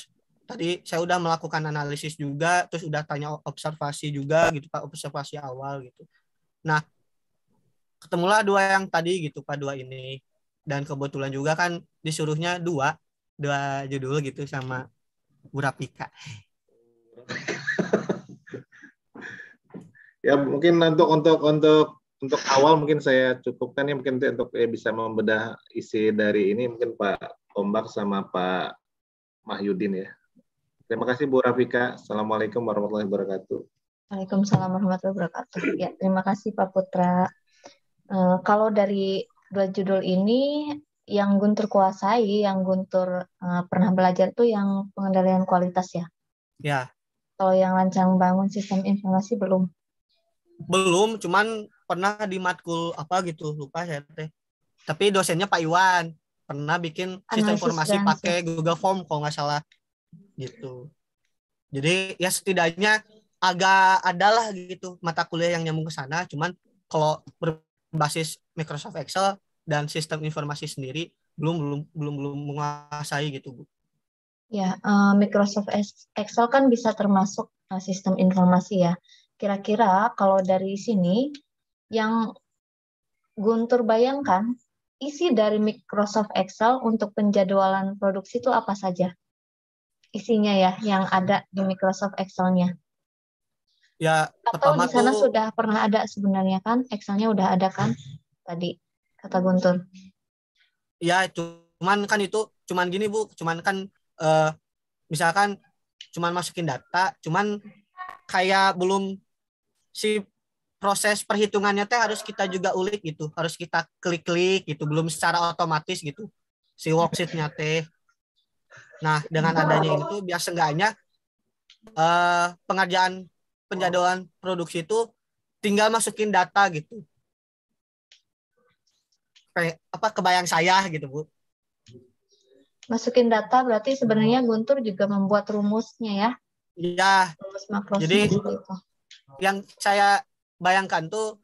tadi saya udah melakukan analisis juga, terus udah tanya observasi juga gitu Pak, observasi awal gitu. Nah, ketemulah dua yang tadi gitu Pak, dua ini dan kebetulan juga kan disuruhnya dua dua judul gitu sama Burapika. <laughs> ya mungkin untuk untuk untuk untuk awal mungkin saya cukupkan ya mungkin untuk ya, bisa membedah isi dari ini mungkin Pak Ombak sama Pak Mahyudin ya. Terima kasih Bu Rafika. Assalamualaikum warahmatullahi wabarakatuh. Waalaikumsalam warahmatullahi wabarakatuh. Ya, terima kasih Pak Putra. Uh, kalau dari buat judul ini yang Guntur kuasai, yang Guntur uh, pernah belajar tuh yang pengendalian kualitas ya. Ya. Kalau yang lancang bangun sistem informasi belum. Belum, cuman pernah di matkul apa gitu, lupa saya teh. Tapi dosennya Pak Iwan pernah bikin sistem informasi pakai Google Form kalau nggak salah gitu. Jadi ya setidaknya agak adalah gitu mata kuliah yang nyambung ke sana, cuman kalau berbasis Microsoft Excel dan sistem informasi sendiri belum belum belum belum menguasai gitu bu. Ya, uh, Microsoft Excel kan bisa termasuk eh, sistem informasi ya. Kira-kira kalau dari sini yang Guntur bayangkan isi dari Microsoft Excel untuk penjadwalan produksi itu apa saja? Isinya ya yang ada di Microsoft Excelnya. Ya, Atau di sana tuh, sudah pernah ada sebenarnya kan? Excelnya nya udah ada kan tadi? kata Guntur. Ya, cuman kan itu cuman gini Bu, cuman kan uh, misalkan cuman masukin data, cuman kayak belum si proses perhitungannya teh harus kita juga ulik gitu, harus kita klik-klik gitu, belum secara otomatis gitu si worksheetnya teh. Nah dengan adanya itu biasa enggaknya eh, pengerjaan penjadwalan produksi itu tinggal masukin data gitu apa kebayang saya gitu bu masukin data berarti sebenarnya Guntur juga membuat rumusnya ya iya rumus jadi itu. yang saya bayangkan tuh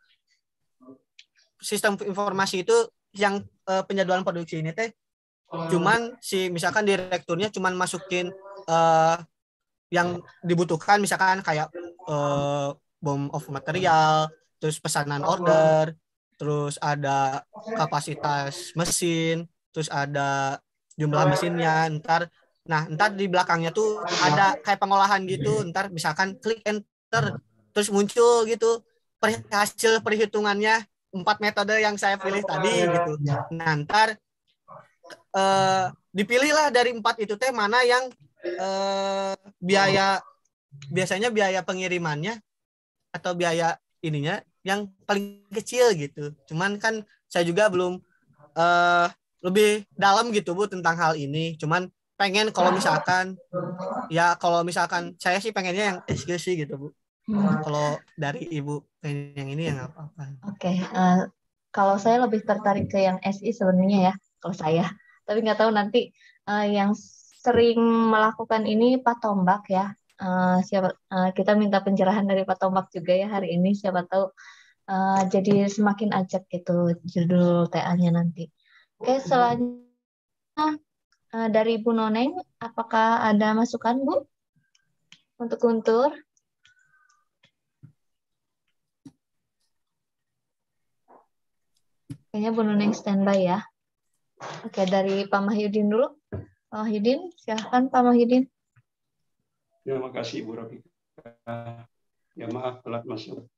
sistem informasi itu yang uh, penjadwalan produksi ini teh cuman si misalkan direkturnya cuman masukin uh, yang dibutuhkan misalkan kayak uh, bom of material terus pesanan order terus ada kapasitas mesin, terus ada jumlah mesinnya, ntar nah ntar di belakangnya tuh ada kayak pengolahan gitu, ntar misalkan klik enter terus muncul gitu per, hasil perhitungannya empat metode yang saya pilih tadi gitu. Nah, ntar eh, dipilihlah dari empat itu teh mana yang eh, biaya biasanya biaya pengirimannya atau biaya ininya yang paling kecil gitu. Cuman kan saya juga belum uh, lebih dalam gitu Bu tentang hal ini. Cuman pengen kalau misalkan ya kalau misalkan saya sih pengennya yang sih gitu Bu. Hmm. Kalau dari Ibu pengen yang ini yang apa-apa. Oke, okay. uh, eh, kalau saya lebih tertarik ke yang SI sebenarnya ya kalau saya. Tapi nggak tahu nanti uh, yang sering melakukan ini Pak Tombak ya. Eh, siapa uh, kita minta pencerahan dari Pak Tomak juga ya hari ini siapa tahu uh, jadi semakin acak gitu judul TA-nya nanti. Oke, okay, selanjutnya uh, dari Bu Noneng, apakah ada masukan Bu untuk kuntur? Kayaknya Bu Noneng standby ya. Oke, okay, dari Pak Mahyudin dulu. Pak Mahyudin, silahkan Pak Mahyudin. Terima kasih Ibu Rafika. Ya maaf telat masuk.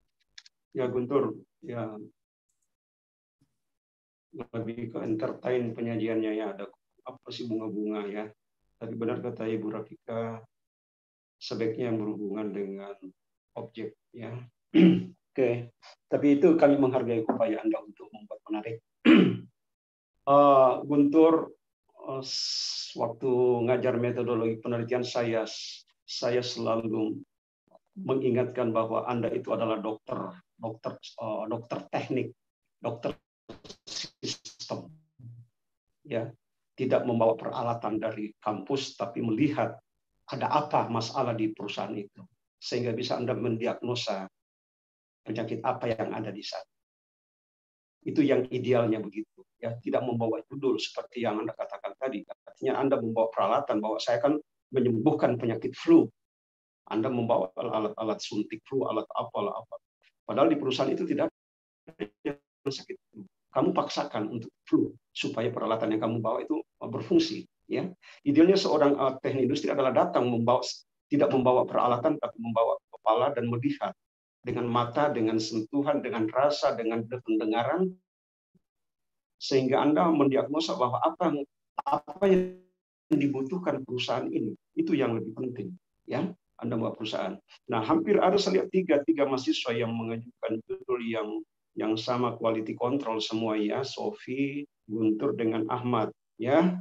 Ya Guntur, ya lebih ke entertain penyajiannya ya ada apa sih bunga-bunga ya. Tapi benar kata Ibu Rafika, sebaiknya yang berhubungan dengan objek ya. <clears throat> Oke, okay. tapi itu kami menghargai upaya Anda untuk membuat menarik. uh, <clears throat> Guntur, uh, waktu ngajar metodologi penelitian saya saya selalu mengingatkan bahwa Anda itu adalah dokter, dokter eh, dokter teknik, dokter sistem. Ya, tidak membawa peralatan dari kampus tapi melihat ada apa masalah di perusahaan itu sehingga bisa Anda mendiagnosa penyakit apa yang ada di sana. Itu yang idealnya begitu ya, tidak membawa judul seperti yang Anda katakan tadi. Artinya Anda membawa peralatan bahwa saya kan menyembuhkan penyakit flu. Anda membawa alat-alat suntik flu, alat apa, alat apa. Padahal di perusahaan itu tidak ada sakit flu. Kamu paksakan untuk flu supaya peralatan yang kamu bawa itu eh, berfungsi. Ya, idealnya seorang teknik industri adalah datang membawa tidak membawa peralatan tapi membawa kepala dan melihat dengan mata, dengan sentuhan, dengan rasa, dengan pendengaran, sehingga Anda mendiagnosa bahwa apa apa yang dibutuhkan perusahaan ini. Itu yang lebih penting. Ya, Anda buat perusahaan. Nah, hampir ada saya lihat tiga, tiga mahasiswa yang mengajukan judul yang yang sama quality control semua ya, Sofi, Guntur dengan Ahmad ya.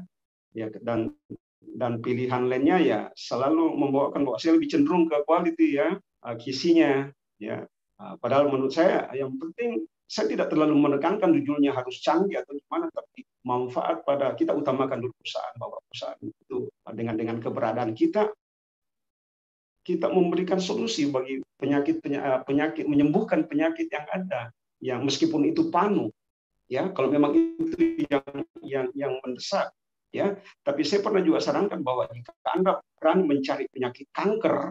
Ya dan dan pilihan lainnya ya selalu membawakan bahwa saya lebih cenderung ke quality ya, eh, kisinya ya. Eh, padahal menurut saya yang penting saya tidak terlalu menekankan judulnya harus canggih atau gimana, tapi manfaat pada kita utamakan dulu perusahaan bahwa perusahaan itu dengan dengan keberadaan kita kita memberikan solusi bagi penyakit eh, penyakit menyembuhkan penyakit yang ada yang meskipun itu panu ya kalau memang itu yang yang yang mendesak ya tapi saya pernah juga sarankan bahwa jika anda berani mencari penyakit kanker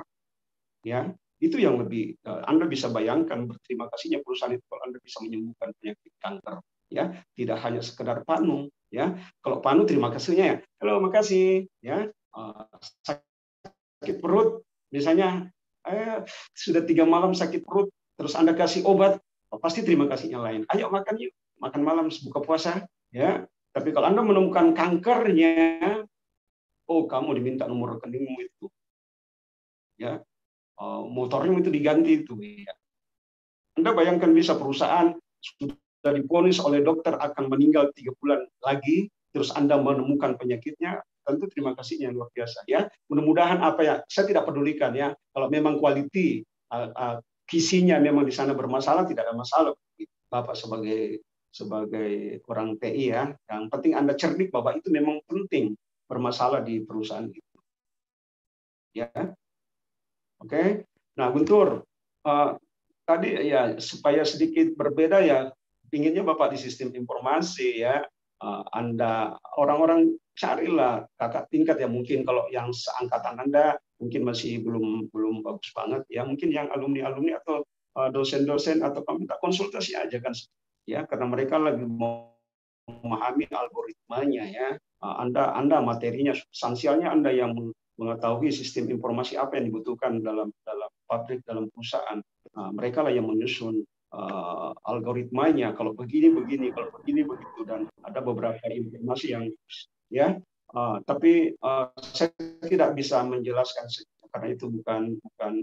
ya itu yang lebih eh, Anda bisa bayangkan berterima kasihnya perusahaan itu kalau Anda bisa menyembuhkan penyakit kanker ya, tidak hanya sekedar panu ya. Kalau panu terima kasihnya ya. Halo, makasih ya. Eh, sakit perut misalnya eh, sudah tiga malam sakit perut terus Anda kasih obat oh, pasti terima kasihnya lain. Ayo makan yuk, makan malam buka puasa ya. Tapi kalau Anda menemukan kankernya, oh kamu diminta nomor rekeningmu itu. Ya, Eh, motornya itu diganti itu. Ya. Anda bayangkan bisa perusahaan sudah diponis oleh dokter akan meninggal tiga bulan lagi, terus Anda menemukan penyakitnya, tentu terima kasihnya luar biasa ya. Mudah-mudahan apa ya, saya tidak pedulikan ya, kalau memang kualiti visinya eh, eh, memang di sana bermasalah tidak ada masalah. Bapak sebagai sebagai orang TI ya, yang penting Anda cerdik Bapak itu memang penting bermasalah di perusahaan itu. Ya, Oke. Okay? Nah, Guntur, uh, tadi ya supaya sedikit berbeda ya, pinginnya Bapak di sistem informasi ya. Uh, anda orang-orang carilah kakak tingkat ya mungkin kalau yang seangkatan Anda mungkin masih belum belum bagus banget ya mungkin yang alumni-alumni atau eh, dosen-dosen atau kami konsultasi aja kan ya karena mereka lagi memahami algoritmanya ya. Anda Anda materinya substansialnya Anda yang mengetahui sistem informasi apa yang dibutuhkan dalam dalam pabrik dalam perusahaan nah, mereka lah yang menyusun uh, algoritmanya kalau begini begini kalau begini begitu dan ada beberapa informasi yang ya uh, tapi uh, saya tidak bisa menjelaskan karena itu bukan bukan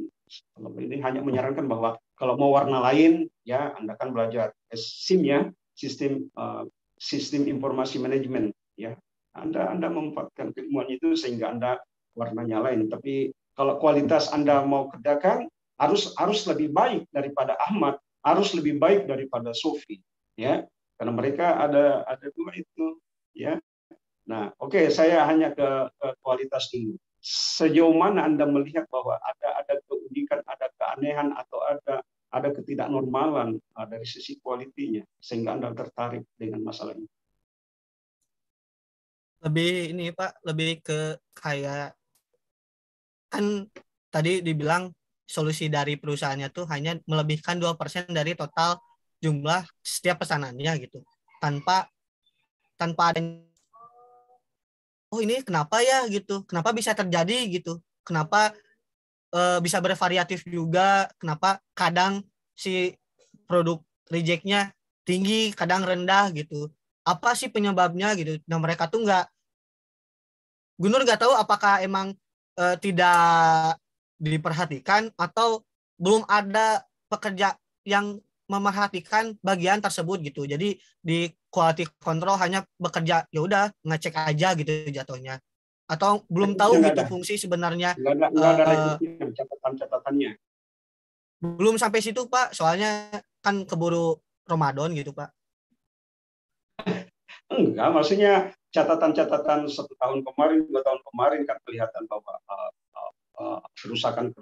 ini hanya menyarankan bahwa kalau mau warna lain ya anda kan belajar SIM ya sistem uh, sistem informasi manajemen ya anda anda memanfaatkan keilmuan itu sehingga anda warnanya lain. Tapi kalau kualitas Anda mau ke dagang, harus harus lebih baik daripada Ahmad, harus lebih baik daripada Sofi, ya. Karena mereka ada ada dua itu, ya. Nah, oke, okay, saya hanya ke, ke kualitas dulu. Sejauh mana Anda melihat bahwa ada ada keunikan, ada keanehan atau ada ada ketidaknormalan eh, dari sisi kualitinya sehingga Anda tertarik dengan masalah ini? Lebih ini Pak, lebih ke kayak kan tadi dibilang solusi dari perusahaannya tuh hanya melebihkan 2% dari total jumlah setiap pesanannya gitu tanpa tanpa ada oh ini kenapa ya gitu kenapa bisa terjadi gitu kenapa e, bisa bervariatif juga kenapa kadang si produk rejectnya tinggi kadang rendah gitu apa sih penyebabnya gitu nah mereka tuh nggak Gunur nggak tahu apakah emang uh, tidak diperhatikan atau belum ada pekerja yang memerhatikan bagian tersebut gitu. Jadi di quality control hanya bekerja ya udah ngecek aja gitu jatuhnya. Atau belum tahu tahu gitu ada. fungsi sebenarnya. ada, eh, Belum sampai situ, Pak. Soalnya kan keburu Ramadan gitu, Pak. Enggak, maksudnya catatan-catatan satu tahun kemarin, dua tahun kemarin kan kelihatan bahwa uh, uh, uh, kerusakan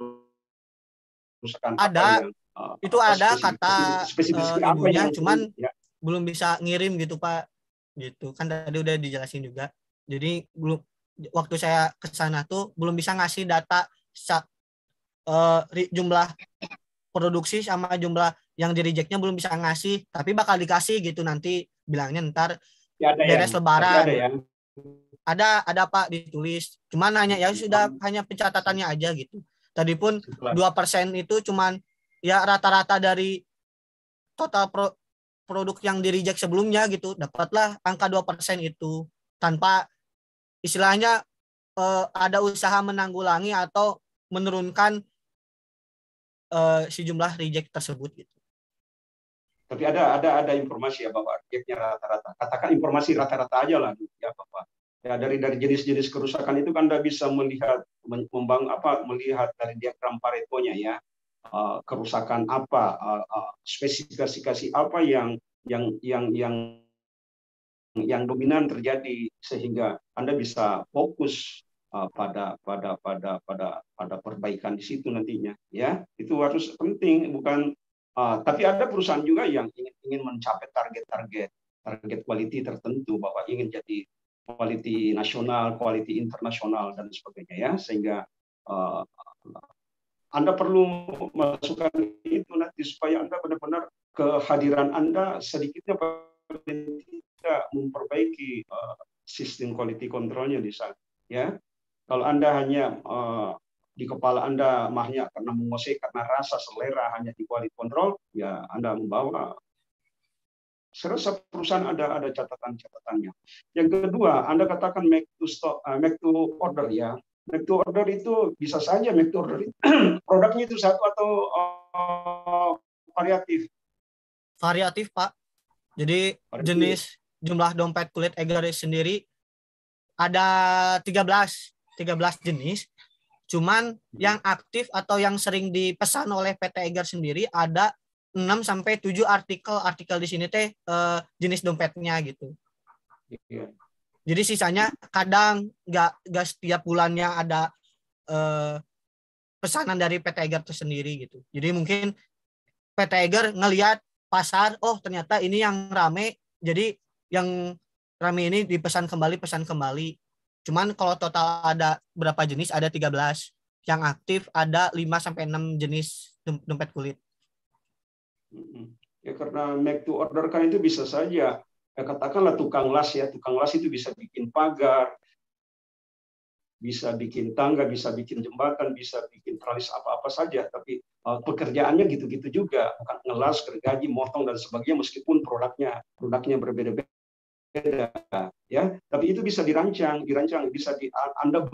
kerusakan ada yang, uh, itu ada kata spesifik uh, ibunya, yang, cuman ya. belum bisa ngirim gitu pak, gitu kan tadi udah dijelasin juga. Jadi belum waktu saya ke sana tuh belum bisa ngasih data uh, jumlah produksi sama jumlah yang di rejectnya belum bisa ngasih tapi bakal dikasih gitu nanti bilangnya ntar ya ada beres yang, lebaran ada, yang... ada ada pak ditulis cuman hanya ya sudah hanya pencatatannya aja gitu tadi pun dua persen itu cuman ya rata-rata dari total pro, produk yang di reject sebelumnya gitu dapatlah angka dua persen itu tanpa istilahnya eh, ada usaha menanggulangi atau menurunkan eh, si jumlah reject tersebut gitu. Tapi ada ada ada informasi ya Bapak objeknya rata-rata. Katakan informasi rata-rata aja lah ya Bapak. Ya dari dari jenis-jenis kerusakan itu kan Anda bisa melihat membang apa melihat dari diagram Paretonya ya. Uh, kerusakan apa uh, eh, uh, eh, spesifikasi apa yang yang yang yang yang dominan terjadi sehingga Anda bisa fokus pada pada pada pada pada perbaikan di situ nantinya ya itu harus penting bukan Ah, tapi ada perusahaan juga yang ingin, ingin mencapai target-target target quality tertentu bahwa ingin jadi quality nasional, quality internasional dan sebagainya ya sehingga uh, Anda perlu masukkan itu nanti supaya Anda benar-benar kehadiran Anda sedikitnya paling tidak memperbaiki uh, sistem quality controlnya di sana ya. Kalau Anda hanya uh, di kepala Anda mahnya karena menguasai karena rasa selera hanya di quality control, ya Anda membawa serasa perusahaan ada ada catatan-catatannya. Yang kedua, Anda katakan make to stock, eh, make to order ya. Make to order itu bisa saja make to order <clears throat> produknya itu satu atau uh, variatif. Variatif Pak. Jadi variatif. jenis jumlah dompet kulit Egaris sendiri ada 13 13 jenis Cuman hmm. yang aktif atau yang sering dipesan oleh PT Eiger sendiri ada 6 sampai 7 artikel artikel di sini teh uh, jenis dompetnya gitu. Iya. Jadi sisanya kadang nggak nggak setiap bulannya ada uh, pesanan dari PT Eiger tersendiri gitu. Jadi mungkin PT Eiger ngelihat pasar, oh ternyata ini yang rame, jadi yang rame ini dipesan kembali, pesan kembali Cuman kalau total ada berapa jenis? Ada 13. Yang aktif ada 5 sampai 6 jenis dompet kulit. Ya karena make to order kan itu bisa saja ya katakanlah tukang las ya, tukang las itu bisa bikin pagar, bisa bikin tangga, bisa bikin jembatan, bisa bikin tralis apa-apa saja, tapi eh, pekerjaannya gitu-gitu juga, bukan ngelas, gergaji, motong dan sebagainya meskipun produknya produknya berbeda-beda berbeda ya tapi itu bisa dirancang dirancang bisa di, anda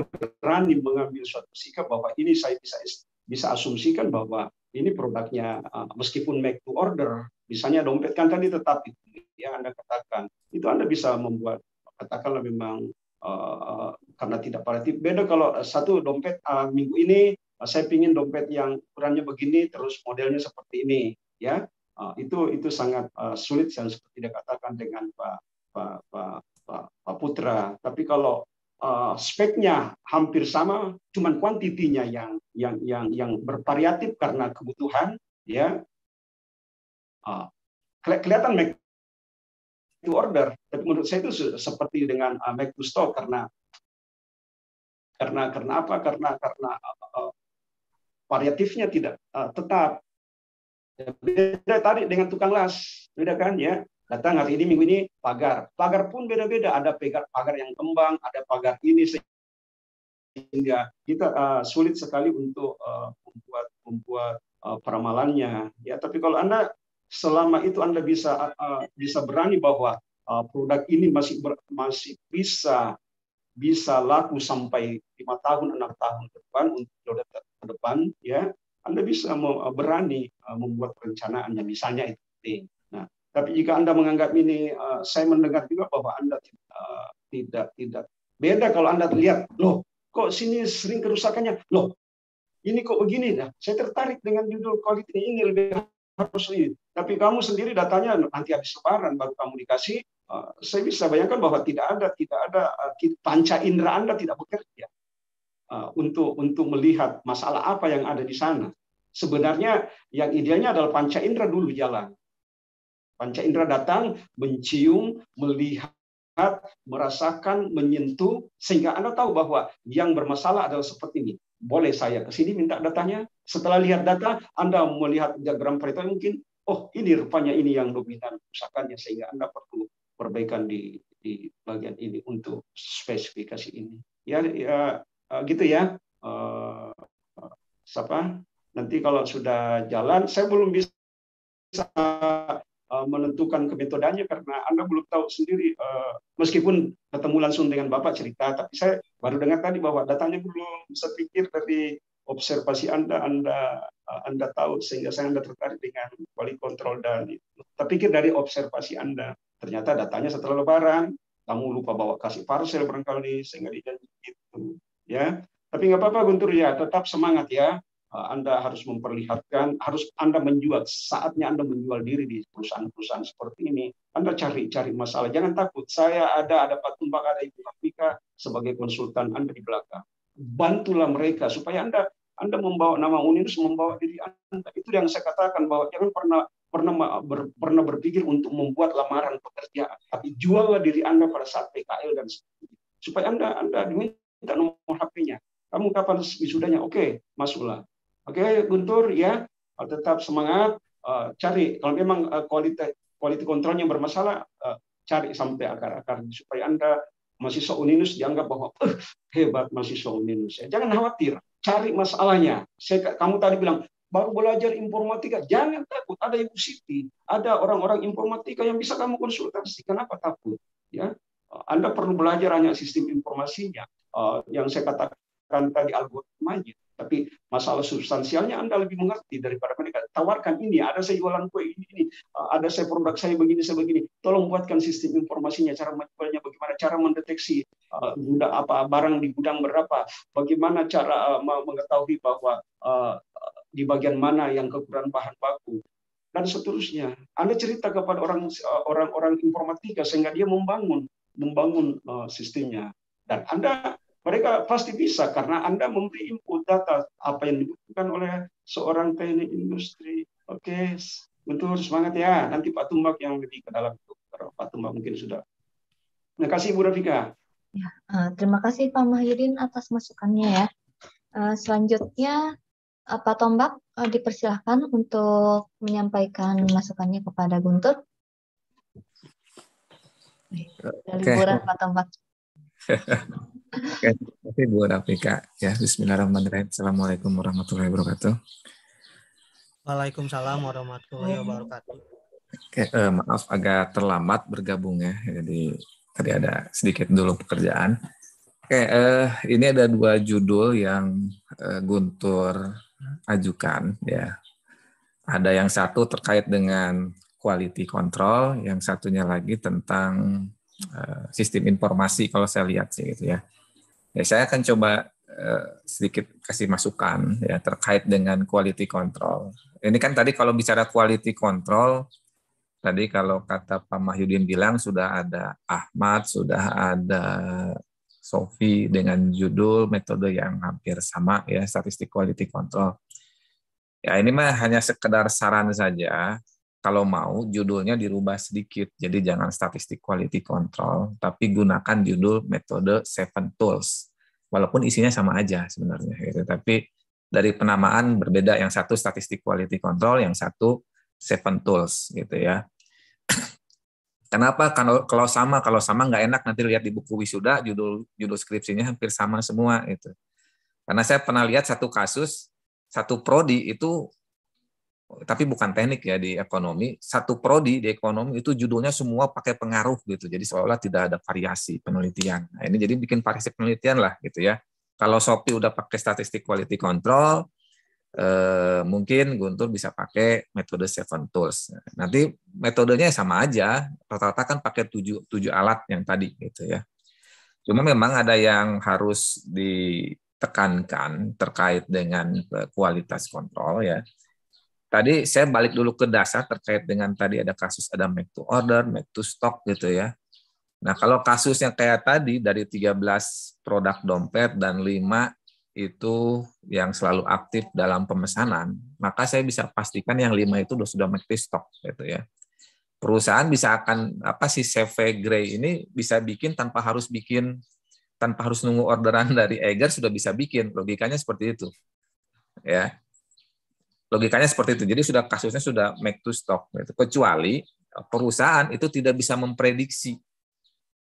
berani mengambil suatu sikap bahwa ini saya bisa bisa asumsikan bahwa ini produknya meskipun make to order misalnya dompet kan tadi tetap itu yang anda katakan itu anda bisa membuat katakanlah memang uh, karena tidak paritif beda kalau satu dompet uh, minggu ini uh, saya pingin dompet yang ukurannya begini terus modelnya seperti ini ya uh, itu itu sangat uh, sulit saya tidak katakan dengan pak Pak, Pak, Pak, Pak Putra. Tapi kalau uh, speknya hampir sama, cuman kuantitinya yang yang yang yang bervariatif karena kebutuhan, ya. Uh, kelihatan make to order, tapi menurut saya itu seperti dengan uh, make to stock karena karena karena apa? Karena karena uh, variatifnya tidak uh, tetap. Ya, beda tadi dengan tukang las, beda kan ya? datang hari ini minggu ini pagar. Pagar pun beda-beda. Ada pagar pagar yang kembang, ada pagar ini sehingga kita uh, sulit sekali untuk uh, membuat membuat uh, peramalannya. Ya, tapi kalau anda selama itu anda bisa uh, bisa berani bahwa uh, produk ini masih ber, masih bisa bisa laku sampai lima tahun enam tahun ke depan untuk ke depan ya anda bisa berani membuat perencanaannya misalnya itu penting tapi jika Anda menganggap ini, eh, saya mendengar juga bahwa Anda uh, tidak tidak beda kalau Anda lihat, loh, kok sini sering kerusakannya, loh, ini kok begini, nah, saya tertarik dengan judul quality ini lebih harus ini. Tapi kamu sendiri datanya nanti habis lebaran baru kamu dikasih, eh, saya bisa bayangkan bahwa tidak ada tidak ada uh, panca indera Anda tidak bekerja untuk untuk melihat masalah apa yang ada di sana. Sebenarnya yang idealnya adalah panca indera dulu jalan Panca indera datang, mencium, melihat, merasakan, menyentuh, sehingga Anda tahu bahwa yang bermasalah adalah seperti ini. Boleh saya ke sini minta datanya? Setelah lihat data, Anda melihat diagram Pareto mungkin, oh ini rupanya ini yang dominan kerusakannya, sehingga Anda perlu perbaikan di, di bagian ini untuk spesifikasi ini. Ya, ya eh, gitu ya. Eh, siapa? Nanti kalau sudah jalan, saya belum bisa Eh, menentukan kemetodanya karena Anda belum tahu sendiri eh, meskipun ketemu langsung dengan Bapak cerita tapi saya baru dengar tadi bahwa datanya belum bisa pikir dari observasi Anda Anda eh, Anda tahu sehingga saya Anda tertarik dengan quality control dan itu. dari observasi Anda ternyata datanya setelah lebaran kamu lupa bawa kasih parcel barangkali sehingga dijanji itu ya tapi nggak apa-apa Guntur ya tetap semangat ya Eh, anda harus memperlihatkan, harus Anda menjual, saatnya Anda menjual diri di perusahaan-perusahaan seperti ini. Anda cari-cari masalah, jangan takut. Saya ada, ada Pak Tumbak, ada Ibu Afrika sebagai konsultan Anda di belakang. Bantulah mereka supaya Anda anda membawa nama Uninus, membawa diri Anda. Itu yang saya katakan bahwa jangan pernah pernah ber, pernah berpikir untuk membuat lamaran pekerjaan, tapi juallah diri Anda pada saat PKL dan supaya Anda Anda diminta nomor HP-nya. Kamu kapan wisudanya? Oke, masuklah. Oke, okay, Guntur ya, eh, tetap semangat, uh, cari kalau memang uh, eh, kualitas quality control bermasalah, uh, cari sampai akar-akarnya supaya Anda masih mahasiswa Uninus dianggap bahwa uh, hebat mahasiswa Uninus. Ya, jangan khawatir, cari masalahnya. Saya kamu tadi bilang baru belajar informatika, jangan takut. Ada Ibu Siti, ada orang-orang informatika yang bisa kamu konsultasi. Kenapa takut? Ya, anda perlu belajar hanya sistem informasinya, yang saya katakan tadi algoritmanya tapi masalah substansialnya Anda lebih mengerti daripada mereka. Tawarkan ini, ada saya jualan kue ini, ini, eh, ada saya produk saya begini, saya begini. Tolong buatkan sistem informasinya, cara menjualnya bagaimana, cara mendeteksi eh, gudang uh, apa barang di gudang berapa, bagaimana cara uh, mengetahui bahwa uh, di bagian mana yang kekurangan bahan baku, dan seterusnya. Anda cerita kepada orang orang-orang informatika sehingga dia membangun membangun uh, sistemnya. Dan Anda mereka pasti bisa karena Anda memberi input data apa yang dibutuhkan oleh seorang teknik industri. Oke, betul semangat ya. Nanti Pak Tumbak yang lebih ke dalam itu. Pak Tumbak mungkin sudah. Terima kasih Bu Rafika. Ya, eh, terima kasih Pak Mahyudin atas masukannya ya. Eh, selanjutnya eh, Pak Tombak dipersilahkan untuk menyampaikan masukannya kepada Guntur. Dari Pak Tombak. <laughs> Terima kasih Bu Rafika. Ya, Bismillahirrahmanirrahim. Assalamualaikum warahmatullahi wabarakatuh. Waalaikumsalam warahmatullahi wabarakatuh. Oke, eh, maaf agak terlambat bergabung ya. Jadi tadi ada sedikit dulu pekerjaan. Oke, eh, ini ada dua judul yang eh, Guntur ajukan ya. Ada yang satu terkait dengan quality control, yang satunya lagi tentang eh, sistem informasi kalau saya lihat sih gitu ya. Ya, saya akan coba uh, sedikit kasih masukan ya terkait dengan quality control. Ini kan tadi kalau bicara quality control, tadi kalau kata Pak Mahyudin bilang sudah ada Ahmad, sudah ada Sofi dengan judul metode yang hampir sama ya statistik quality control. Ya ini mah hanya sekedar saran saja kalau mau judulnya dirubah sedikit. Jadi jangan statistik quality control, tapi gunakan judul metode seven tools. Walaupun isinya sama aja sebenarnya gitu. Tapi dari penamaan berbeda yang satu statistik quality control, yang satu seven tools gitu ya. <coughs> Kenapa kalau kalau sama kalau sama nggak enak nanti lihat di buku wisuda judul judul skripsinya hampir sama semua itu. Karena saya pernah lihat satu kasus satu prodi itu tapi bukan teknik ya di ekonomi. Satu prodi di ekonomi itu judulnya semua pakai pengaruh gitu. Jadi seolah olah tidak ada variasi penelitian. Nah, ini jadi bikin variasi penelitian lah gitu ya. Kalau Shopee udah pakai statistik quality control, eh, mungkin Guntur bisa pakai metode Seven Tools. Nanti metodenya sama aja, rata-rata kan pakai tujuh, tujuh alat yang tadi gitu ya. Cuma memang ada yang harus ditekankan terkait dengan eh, kualitas kontrol ya. Tadi saya balik dulu ke dasar terkait dengan tadi ada kasus ada make to order, make to stock gitu ya. Nah, kalau kasus yang kayak tadi dari 13 produk dompet dan 5 itu yang selalu aktif dalam pemesanan, maka saya bisa pastikan yang lima itu sudah make to stock gitu ya. Perusahaan bisa akan apa sih CV Gray ini bisa bikin tanpa harus bikin tanpa harus nunggu orderan <laughs> dari Eger sudah bisa bikin logikanya seperti itu ya Logikanya seperti itu. Jadi sudah kasusnya sudah make to stock gitu. Kecuali perusahaan itu tidak bisa memprediksi.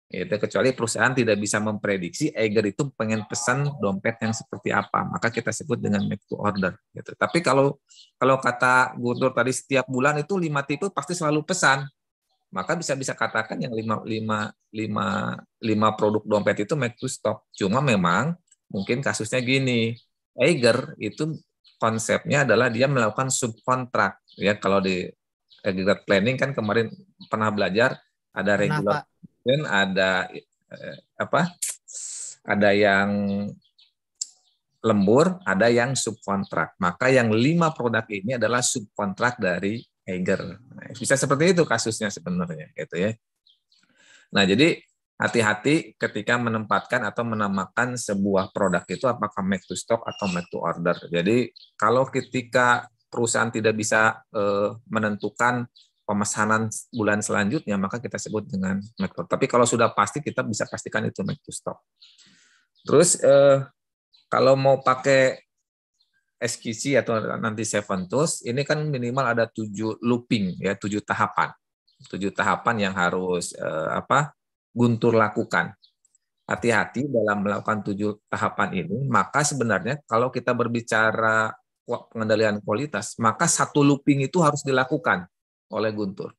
Itu kecuali perusahaan tidak bisa memprediksi Eiger itu pengen pesan dompet yang seperti apa, maka kita sebut dengan make to order gitu. Tapi kalau kalau kata Guntur tadi setiap bulan itu lima tipe pasti selalu pesan. Maka bisa bisa katakan yang lima, lima, lima, lima produk dompet itu make to stock. Cuma memang mungkin kasusnya gini, Eiger itu konsepnya adalah dia melakukan subkontrak ya kalau di regular planning kan kemarin pernah belajar ada regular dan ada eh, apa ada yang lembur ada yang subkontrak maka yang lima produk ini adalah subkontrak dari hager nah, bisa seperti itu kasusnya sebenarnya gitu ya nah jadi hati-hati ketika menempatkan atau menamakan sebuah produk itu apakah make to stock atau make to order. Jadi kalau ketika perusahaan tidak bisa eh, menentukan pemesanan bulan selanjutnya maka kita sebut dengan make to. Tapi kalau sudah pasti kita bisa pastikan itu make to stock. Terus eh, kalau mau pakai SQC atau nanti Seven Tools ini kan minimal ada tujuh looping ya tujuh tahapan tujuh tahapan yang harus eh, apa Guntur lakukan. Hati-hati dalam melakukan tujuh tahapan ini, maka sebenarnya kalau kita berbicara pengendalian kualitas, maka satu looping itu harus dilakukan oleh Guntur.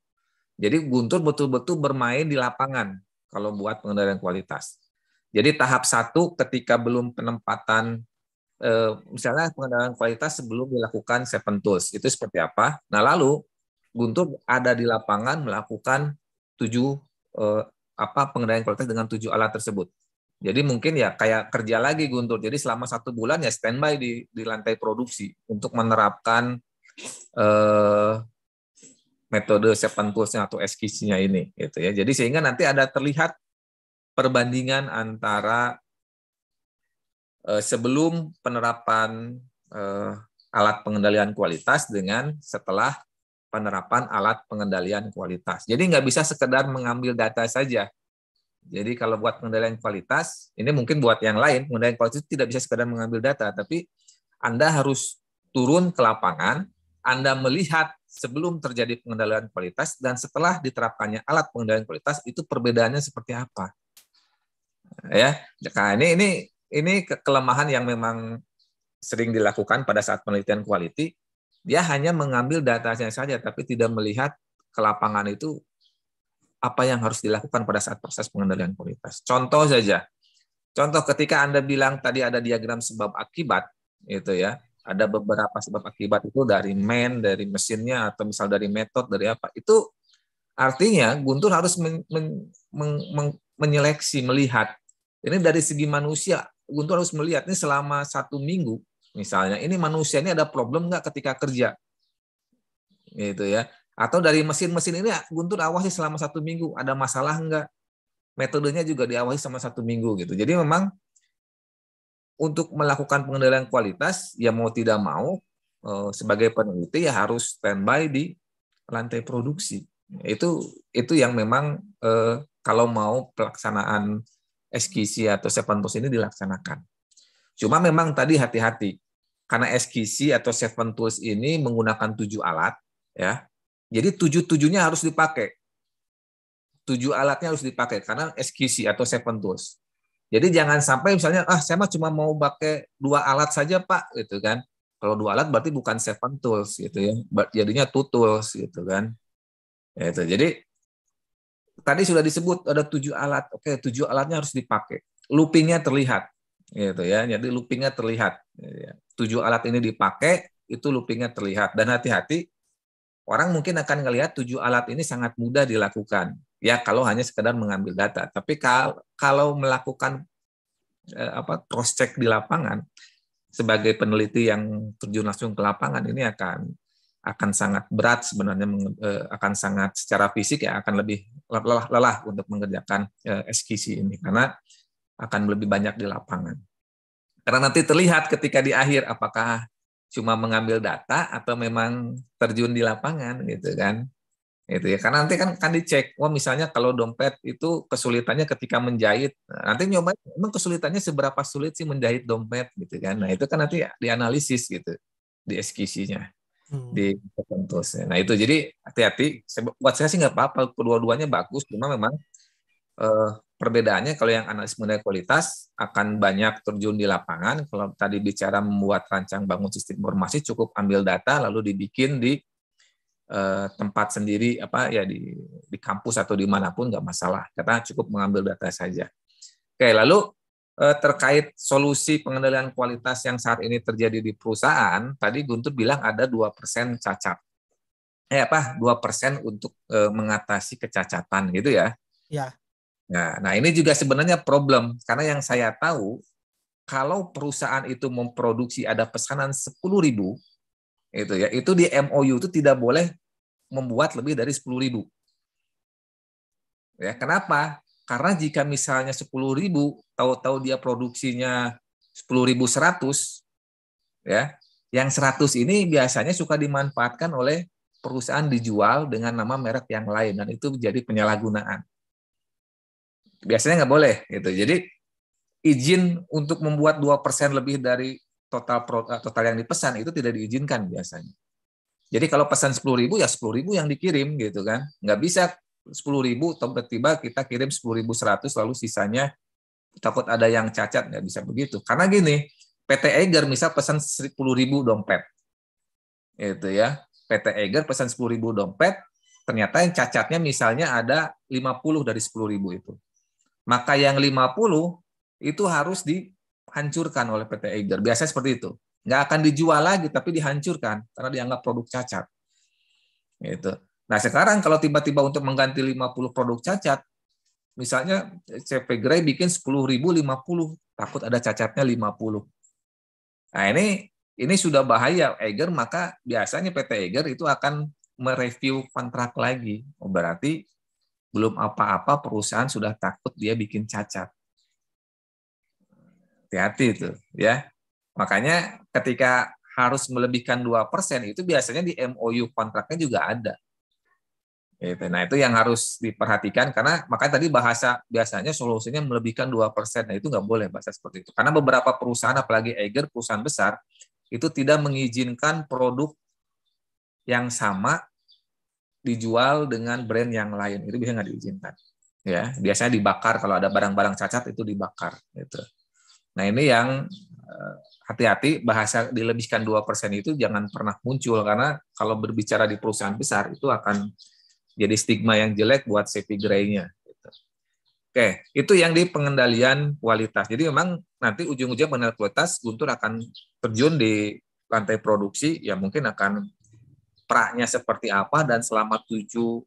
Jadi Guntur betul-betul bermain di lapangan kalau buat pengendalian kualitas. Jadi tahap satu ketika belum penempatan eh, misalnya pengendalian kualitas sebelum dilakukan seven tools itu seperti apa? Nah lalu Guntur ada di lapangan melakukan tujuh eh, apa pengendalian kualitas dengan tujuh alat tersebut. Jadi mungkin ya kayak kerja lagi Guntur. Jadi selama satu bulan ya standby di di lantai produksi untuk menerapkan eh, metode seven tools-nya atau eskisinya ini gitu ya. Jadi sehingga nanti ada terlihat perbandingan antara eh, sebelum penerapan eh, alat pengendalian kualitas dengan setelah penerapan alat pengendalian kualitas. Jadi nggak bisa sekedar mengambil data saja. Jadi kalau buat pengendalian kualitas, ini mungkin buat yang lain, pengendalian kualitas itu tidak bisa sekedar mengambil data, tapi Anda harus turun ke lapangan, Anda melihat sebelum terjadi pengendalian kualitas dan setelah diterapkannya alat pengendalian kualitas itu perbedaannya seperti apa. Ya, nah ini ini ini kelemahan yang memang sering dilakukan pada saat penelitian kualitas. Dia hanya mengambil datanya saja, tapi tidak melihat ke lapangan itu apa yang harus dilakukan pada saat proses pengendalian kualitas. Contoh saja, contoh ketika Anda bilang tadi ada diagram sebab akibat, itu ya, ada beberapa sebab akibat itu dari man, dari mesinnya, atau misal dari metode, dari apa, itu artinya Guntur harus men, men, men, men, menyeleksi, melihat. Ini dari segi manusia, Guntur harus melihat, ini selama satu minggu, Misalnya ini manusia ini ada problem nggak ketika kerja? Gitu ya. Atau dari mesin-mesin ini ah, Guntur awasi selama satu minggu, ada masalah nggak? Metodenya juga diawasi selama satu minggu gitu. Jadi memang untuk melakukan pengendalian kualitas ya mau tidak mau eh, sebagai peneliti ya harus standby di lantai produksi. Itu itu yang memang eh, kalau mau pelaksanaan SQC atau sepantos ini dilaksanakan. Cuma memang tadi hati-hati karena SQC atau Seven Tools ini menggunakan tujuh alat, ya. Jadi tujuh-tujuhnya harus dipakai. Tujuh alatnya harus dipakai karena SQC atau Seven Tools. Jadi jangan sampai misalnya ah saya mah cuma mau pakai dua alat saja pak, gitu kan. Kalau dua alat berarti bukan seven tools gitu ya, jadinya two tools gitu kan. Itu. Jadi tadi sudah disebut ada tujuh alat, oke tujuh alatnya harus dipakai. Loopingnya terlihat, gitu ya. Jadi loopingnya terlihat. Iya. Tujuh alat ini dipakai, itu loopingnya terlihat. Dan hati-hati, orang mungkin akan melihat tujuh alat ini sangat mudah dilakukan. Ya kalau hanya sekedar mengambil data. Tapi kalau melakukan eh, apa cross check di lapangan sebagai peneliti yang terjun langsung ke lapangan ini akan akan sangat berat sebenarnya eh, akan sangat secara fisik ya akan lebih lelah, lelah untuk mengerjakan eh, eskisi ini karena akan lebih banyak di lapangan. Karena nanti terlihat ketika di akhir apakah cuma mengambil data atau memang terjun di lapangan gitu kan itu ya karena nanti kan akan dicek wah oh misalnya kalau dompet itu kesulitannya ketika menjahit nah, nanti nyoba memang kesulitannya seberapa sulit sih menjahit dompet gitu kan nah itu kan nanti dianalisis gitu di eskisinya hmm. di kontosnya nah itu jadi hati-hati buat saya sih nggak apa-apa kedua-duanya bagus cuma memang eh, perbedaannya kalau yang analis mengenai kualitas akan banyak terjun di lapangan. Kalau tadi bicara membuat rancang bangun sistem informasi cukup ambil data lalu dibikin di eh, tempat sendiri apa ya di di kampus atau dimanapun nggak masalah karena cukup mengambil data saja. Oke lalu eh, terkait solusi pengendalian kualitas yang saat ini terjadi di perusahaan tadi Guntur bilang ada dua persen cacat. Eh apa dua persen untuk eh, mengatasi kecacatan gitu ya. Ya. Nah, nah ini juga sebenarnya problem karena yang saya tahu kalau perusahaan itu memproduksi ada pesanan 10.000 itu ya, itu di MOU itu tidak boleh membuat lebih dari 10.000. Ya, kenapa? Karena jika misalnya 10.000, tahu-tahu dia produksinya 10.100 ya, yang 100 ini biasanya suka dimanfaatkan oleh perusahaan dijual dengan nama merek yang lain dan itu menjadi penyalahgunaan biasanya nggak boleh gitu. Jadi izin untuk membuat dua persen lebih dari total eh, total yang dipesan itu tidak diizinkan biasanya. Jadi kalau pesan sepuluh ribu ya sepuluh ribu yang dikirim gitu kan. Nggak bisa sepuluh ribu tiba-tiba kita kirim sepuluh ribu seratus lalu sisanya takut ada yang cacat nggak bisa begitu. Karena gini PT Eger misal pesan sepuluh ribu dompet itu ya PT Eger pesan sepuluh ribu dompet ternyata yang cacatnya misalnya ada 50 dari sepuluh ribu itu maka yang 50 itu harus dihancurkan oleh PT Eiger. Biasanya seperti itu. Nggak akan dijual lagi, tapi dihancurkan karena dianggap produk cacat. Gitu. Nah sekarang kalau tiba-tiba untuk mengganti 50 produk cacat, misalnya CP Grey bikin 10.050, takut ada cacatnya 50. Nah ini ini sudah bahaya Eiger, maka biasanya PT Eiger itu akan mereview kontrak lagi. Oh, berarti belum apa-apa perusahaan sudah takut dia bikin cacat. Hati-hati itu, ya. Makanya ketika harus melebihkan 2% itu biasanya di MOU kontraknya juga ada. Gitu. Nah, itu yang harus diperhatikan karena makanya tadi bahasa biasanya solusinya melebihkan 2%. Nah, itu nggak boleh bahasa seperti itu. Karena beberapa perusahaan apalagi Eiger perusahaan besar itu tidak mengizinkan produk yang sama dijual dengan brand yang lain itu bisa nggak diizinkan ya biasanya dibakar kalau ada barang-barang cacat itu dibakar gitu nah ini yang eh, hati-hati bahasa dilebihkan dua persen itu jangan pernah muncul karena kalau berbicara di perusahaan besar itu akan jadi stigma yang jelek buat safety grade nya gitu. oke itu yang di pengendalian kualitas jadi memang nanti ujung-ujungnya pengendalian kualitas Guntur akan terjun di lantai produksi ya mungkin akan Praknya seperti apa dan selama tujuh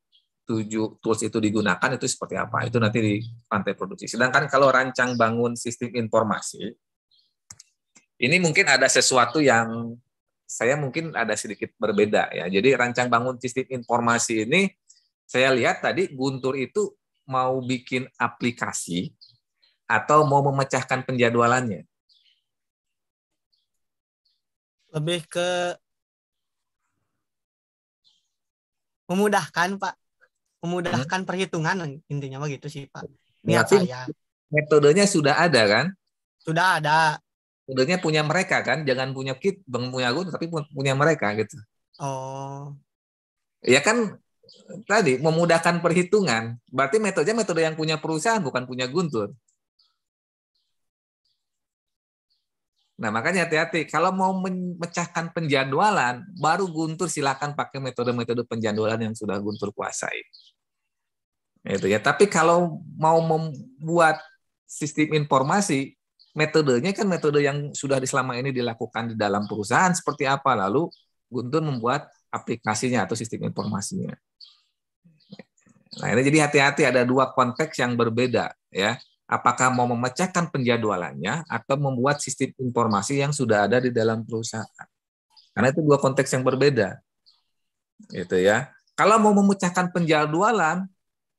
tujuh tools itu digunakan itu seperti apa itu nanti di rantai produksi. Sedangkan kalau rancang bangun sistem informasi ini mungkin ada sesuatu yang saya mungkin ada sedikit berbeda ya. Jadi rancang bangun sistem informasi ini saya lihat tadi Guntur itu mau bikin aplikasi atau mau memecahkan penjadwalannya? Lebih ke memudahkan pak memudahkan hmm? perhitungan intinya begitu sih pak niat Berarti saya metodenya sudah ada kan sudah ada metodenya punya mereka kan jangan punya kit bang punya gun tapi punya mereka gitu oh ya kan tadi memudahkan perhitungan berarti metodenya metode yang punya perusahaan bukan punya Guntur Nah, makanya hati-hati. Kalau mau memecahkan penjadwalan, baru Guntur silakan pakai metode-metode penjadwalan yang sudah Guntur kuasai. Itu ya. Tapi kalau mau membuat sistem informasi, metodenya kan metode yang sudah selama ini dilakukan di dalam perusahaan seperti apa. Lalu Guntur membuat aplikasinya atau sistem informasinya. Nah, ini jadi hati-hati ada dua konteks yang berbeda ya apakah mau memecahkan penjadwalannya atau membuat sistem informasi yang sudah ada di dalam perusahaan. Karena itu dua konteks yang berbeda. Gitu ya. Kalau mau memecahkan penjadwalan,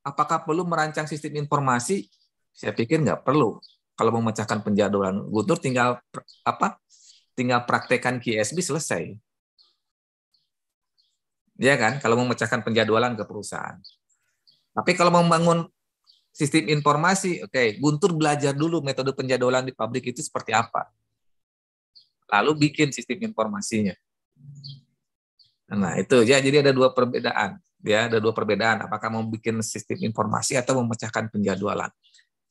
apakah perlu merancang sistem informasi? Saya pikir nggak perlu. Kalau memecahkan penjadwalan, guntur, tinggal apa? Tinggal praktekkan KSB selesai. Ya kan? Kalau memecahkan penjadwalan ke perusahaan. Tapi kalau membangun sistem informasi. Oke, okay. Guntur belajar dulu metode penjadwalan di pabrik itu seperti apa. Lalu bikin sistem informasinya. Nah, itu ya jadi ada dua perbedaan. Ya, ada dua perbedaan apakah mau bikin sistem informasi atau memecahkan penjadwalan.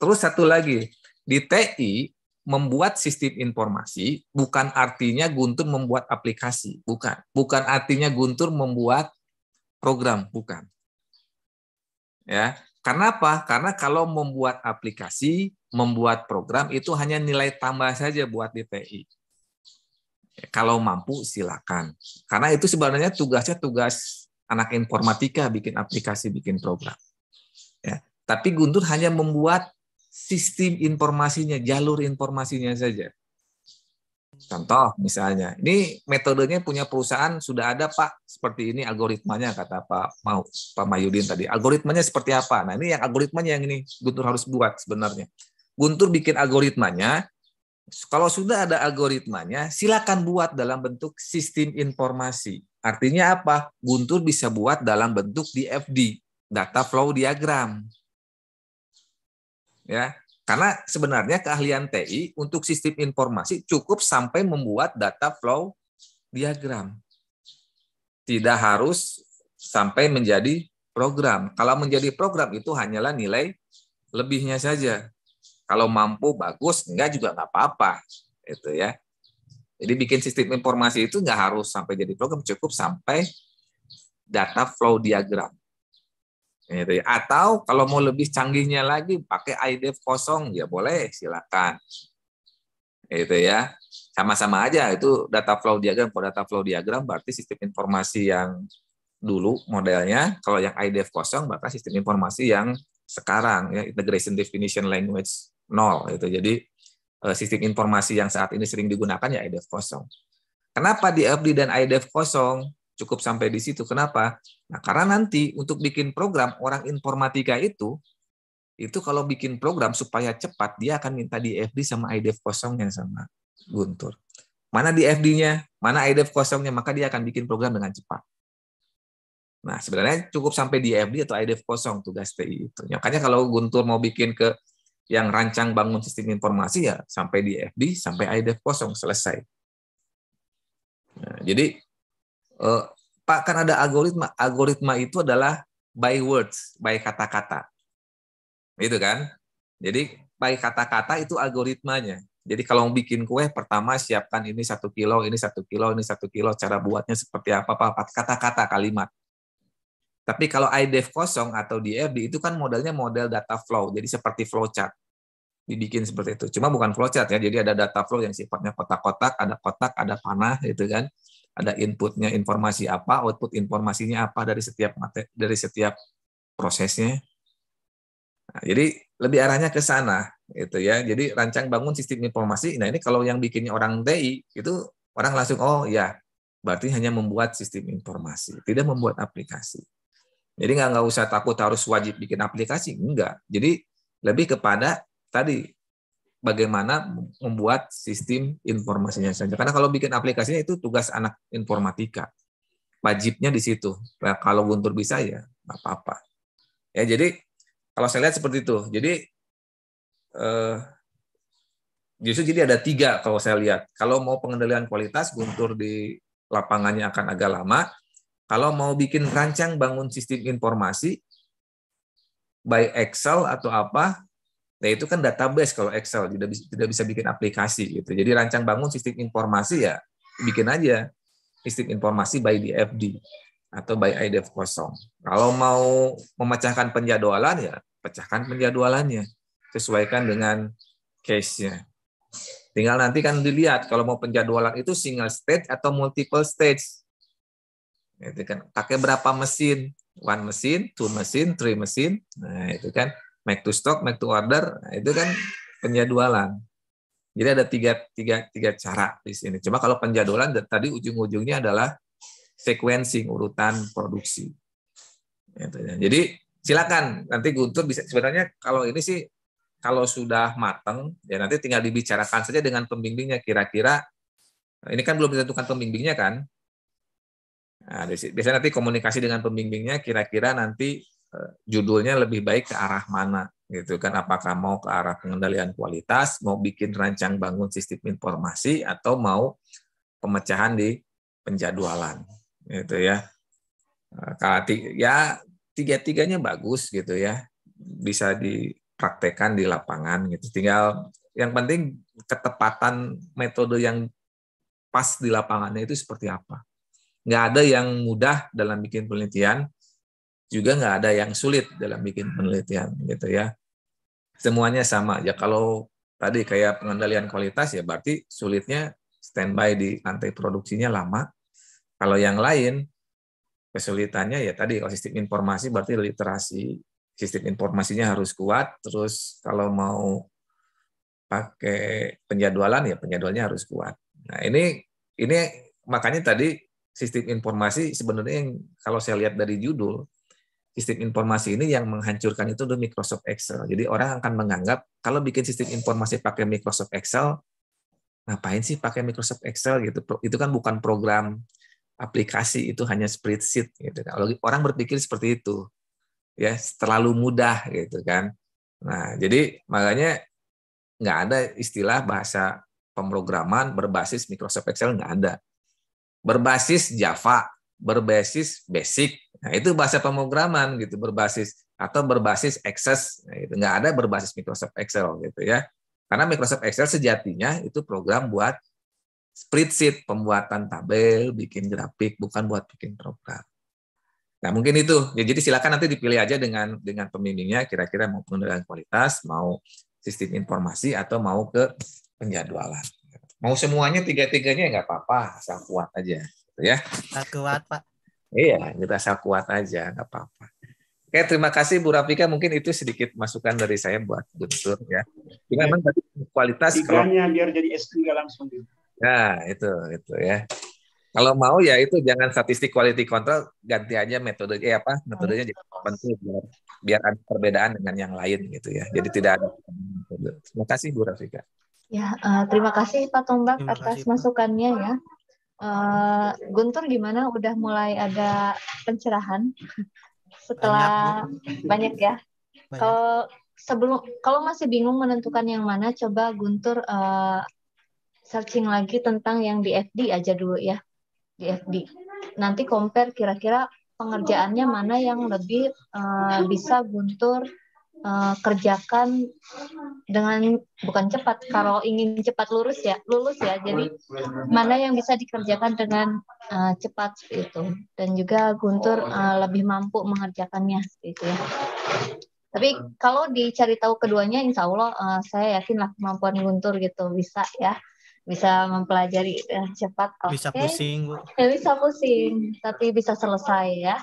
Terus satu lagi, di TI membuat sistem informasi bukan artinya Guntur membuat aplikasi, bukan. Bukan artinya Guntur membuat program, bukan. Ya, karena apa? Karena kalau membuat aplikasi, membuat program itu hanya nilai tambah saja buat DPI. Kalau mampu silakan. Karena itu sebenarnya tugasnya tugas anak informatika bikin aplikasi, bikin program. Ya. Tapi Guntur hanya membuat sistem informasinya, jalur informasinya saja. Contoh misalnya, ini metodenya punya perusahaan sudah ada Pak, seperti ini algoritmanya kata Pak Mau Pak Mayudin tadi. Algoritmanya seperti apa? Nah ini yang algoritmanya yang ini Guntur harus buat sebenarnya. Guntur bikin algoritmanya. Kalau sudah ada algoritmanya, silakan buat dalam bentuk sistem informasi. Artinya apa? Guntur bisa buat dalam bentuk DFD, data flow diagram. Ya, karena sebenarnya keahlian TI untuk sistem informasi cukup sampai membuat data flow diagram. Tidak harus sampai menjadi program. Kalau menjadi program itu hanyalah nilai lebihnya saja. Kalau mampu bagus, enggak juga enggak apa-apa. Itu ya. Jadi bikin sistem informasi itu enggak harus sampai jadi program, cukup sampai data flow diagram. Gitu. Ya. Atau kalau mau lebih canggihnya lagi pakai IDF kosong ya boleh silakan. Itu ya. Sama-sama aja itu data flow diagram. Kalau data flow diagram berarti sistem informasi yang dulu modelnya, kalau yang IDF kosong maka sistem informasi yang sekarang ya integration definition language nol itu. Jadi eh, sistem informasi yang saat ini sering digunakan ya IDF kosong. Kenapa di dan IDF kosong? Cukup sampai di situ. Kenapa? Nah, karena nanti untuk bikin program orang informatika itu itu kalau bikin program supaya cepat dia akan minta di FD sama IDF kosongnya sama Guntur. Mana di FD-nya, mana IDF kosongnya, maka dia akan bikin program dengan cepat. Nah, sebenarnya cukup sampai di FD atau IDF kosong tugas TI itu. Ya, makanya kalau Guntur mau bikin ke yang rancang bangun sistem informasi ya sampai di FD sampai IDF kosong selesai. Nah, jadi uh, Pak kan ada algoritma. Algoritma itu adalah by words, by kata-kata. Itu kan? Jadi by kata-kata itu algoritmanya. Jadi kalau bikin kue, pertama siapkan ini satu kilo, ini satu kilo, ini satu kilo. Cara buatnya seperti apa? pak Kata-kata, kalimat. Tapi kalau IDF kosong atau DFD itu kan modelnya model data flow, jadi seperti flowchart. Dibikin seperti itu. Cuma bukan flowchart ya, jadi ada data flow yang sifatnya kotak-kotak, ada kotak, ada panah gitu kan ada inputnya informasi apa, output informasinya apa dari setiap materi, dari setiap prosesnya. Nah, jadi lebih arahnya ke sana gitu ya. Jadi rancang bangun sistem informasi. Nah, ini kalau yang bikinnya orang TI itu orang langsung oh ya, berarti hanya membuat sistem informasi, tidak membuat aplikasi. Jadi nggak nggak usah takut harus wajib bikin aplikasi, enggak. Jadi lebih kepada tadi bagaimana membuat sistem informasinya saja. Karena kalau bikin aplikasinya itu tugas anak informatika. Wajibnya di situ. Nah, kalau Guntur bisa ya nggak apa-apa. Ya jadi kalau saya lihat seperti itu. Jadi eh, justru jadi ada tiga kalau saya lihat. Kalau mau pengendalian kualitas Guntur di lapangannya akan agak lama. Kalau mau bikin rancang bangun sistem informasi by Excel atau apa, Nah itu kan database kalau Excel tidak bisa, tidak bisa bikin aplikasi gitu. Jadi rancang bangun sistem informasi ya bikin aja sistem informasi by DFD atau by IDF kosong. Kalau mau memecahkan penjadwalan ya pecahkan penjadwalannya sesuaikan dengan case-nya. Tinggal nanti kan dilihat kalau mau penjadwalan itu single stage atau multiple stage. Itu kan pakai berapa mesin, one mesin, two mesin, three mesin. Nah, itu kan make to stock, make to order, nah, itu kan penjadwalan. Jadi ada tiga, tiga, tiga cara di sini. Coba kalau penjadwalan tadi ujung-ujungnya adalah sequencing urutan produksi. Gitu ya. Jadi silakan nanti Guntur bisa sebenarnya kalau ini sih kalau sudah matang ya nanti tinggal dibicarakan saja dengan pembimbingnya kira-kira ini kan belum ditentukan pembimbingnya kan. Nah, biasanya nanti komunikasi dengan pembimbingnya kira-kira nanti Eh, judulnya lebih baik ke arah mana gitu kan apakah mau ke arah pengendalian kualitas mau bikin rancang bangun sistem informasi atau mau pemecahan di penjadwalan gitu ya eh, kalau ya tiga-tiganya bagus gitu ya bisa dipraktekkan di lapangan gitu tinggal yang penting ketepatan metode yang pas di lapangannya itu seperti apa nggak ada yang mudah dalam bikin penelitian juga nggak ada yang sulit dalam bikin penelitian gitu ya. Semuanya sama ya kalau tadi kayak pengendalian kualitas ya berarti sulitnya standby di lantai produksinya lama. Kalau yang lain kesulitannya ya tadi kalau sistem informasi berarti literasi sistem informasinya harus kuat terus kalau mau pakai penjadwalan ya penjadwalnya harus kuat. Nah, ini ini makanya tadi sistem informasi sebenarnya yang kalau saya lihat dari judul sistem informasi ini yang menghancurkan itu dulu Microsoft Excel. Jadi orang akan menganggap kalau bikin sistem informasi pakai Microsoft Excel, ngapain sih pakai Microsoft Excel gitu? Itu kan bukan program aplikasi, itu hanya spreadsheet gitu. Kan. Kalau orang berpikir seperti itu, ya terlalu mudah gitu kan. Nah, jadi makanya nggak ada istilah bahasa pemrograman berbasis Microsoft Excel nggak ada. Berbasis Java, berbasis Basic, Nah, itu bahasa pemrograman gitu berbasis atau berbasis Excel gitu. Nah, nggak ada berbasis Microsoft Excel gitu ya. Karena Microsoft Excel sejatinya itu program buat spreadsheet, pembuatan tabel, bikin grafik, bukan buat bikin program. Nah, mungkin itu. Ya, jadi silakan nanti dipilih aja dengan dengan pembimbingnya kira-kira mau pengendalian kualitas, mau sistem informasi atau mau ke penjadwalan. Mau semuanya tiga-tiganya ya nggak apa-apa, asal kuat aja, gitu ya. Kuat, Pak. Iya, kita asal kuat aja, nggak apa-apa. Oke, terima kasih Bu Rafika. Mungkin itu sedikit masukan dari saya buat Guntur ya. Ini iya. memang tadi kualitas kalau... biar jadi S3 langsung. Gitu. Nah, itu itu ya. Kalau mau ya itu jangan statistik quality control ganti aja metode eh apa metodenya jadi penting biar, biar ada perbedaan dengan yang lain gitu ya. Jadi tidak ada Terima kasih Bu Rafika. Ya, uh, terima kasih Pak Tombak atas masukannya ya. Uh, Guntur gimana? Udah mulai ada pencerahan <laughs> setelah banyak, banyak ya. Kalau sebelum kalau masih bingung menentukan yang mana, coba Guntur uh, searching lagi tentang yang di FD aja dulu ya di FD. Nanti compare kira-kira pengerjaannya mana yang lebih uh, bisa Guntur uh, kerjakan dengan bukan cepat kalau ingin cepat lurus ya lulus ya jadi mana yang bisa dikerjakan dengan uh, cepat itu dan juga Guntur uh, lebih mampu mengerjakannya gitu ya tapi kalau dicari tahu keduanya insya Allah uh, saya yakin lah kemampuan Guntur gitu bisa ya bisa mempelajari uh, cepat okay. bisa pusing <laughs> bisa pusing tapi bisa selesai ya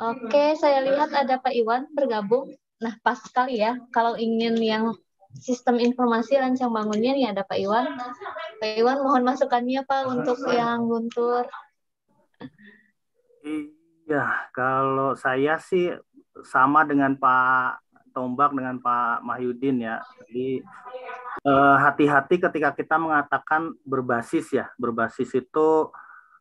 oke okay, saya lihat ada Pak Iwan bergabung Nah, pas sekali ya. Kalau ingin yang sistem informasi rancang bangunnya nih ada Pak Iwan. Pak Iwan mohon masukannya Pak untuk yang Guntur. Iya, kalau saya sih sama dengan Pak Tombak dengan Pak Mahyudin ya. Jadi eh, hati-hati eh, ketika kita mengatakan berbasis ya. Berbasis itu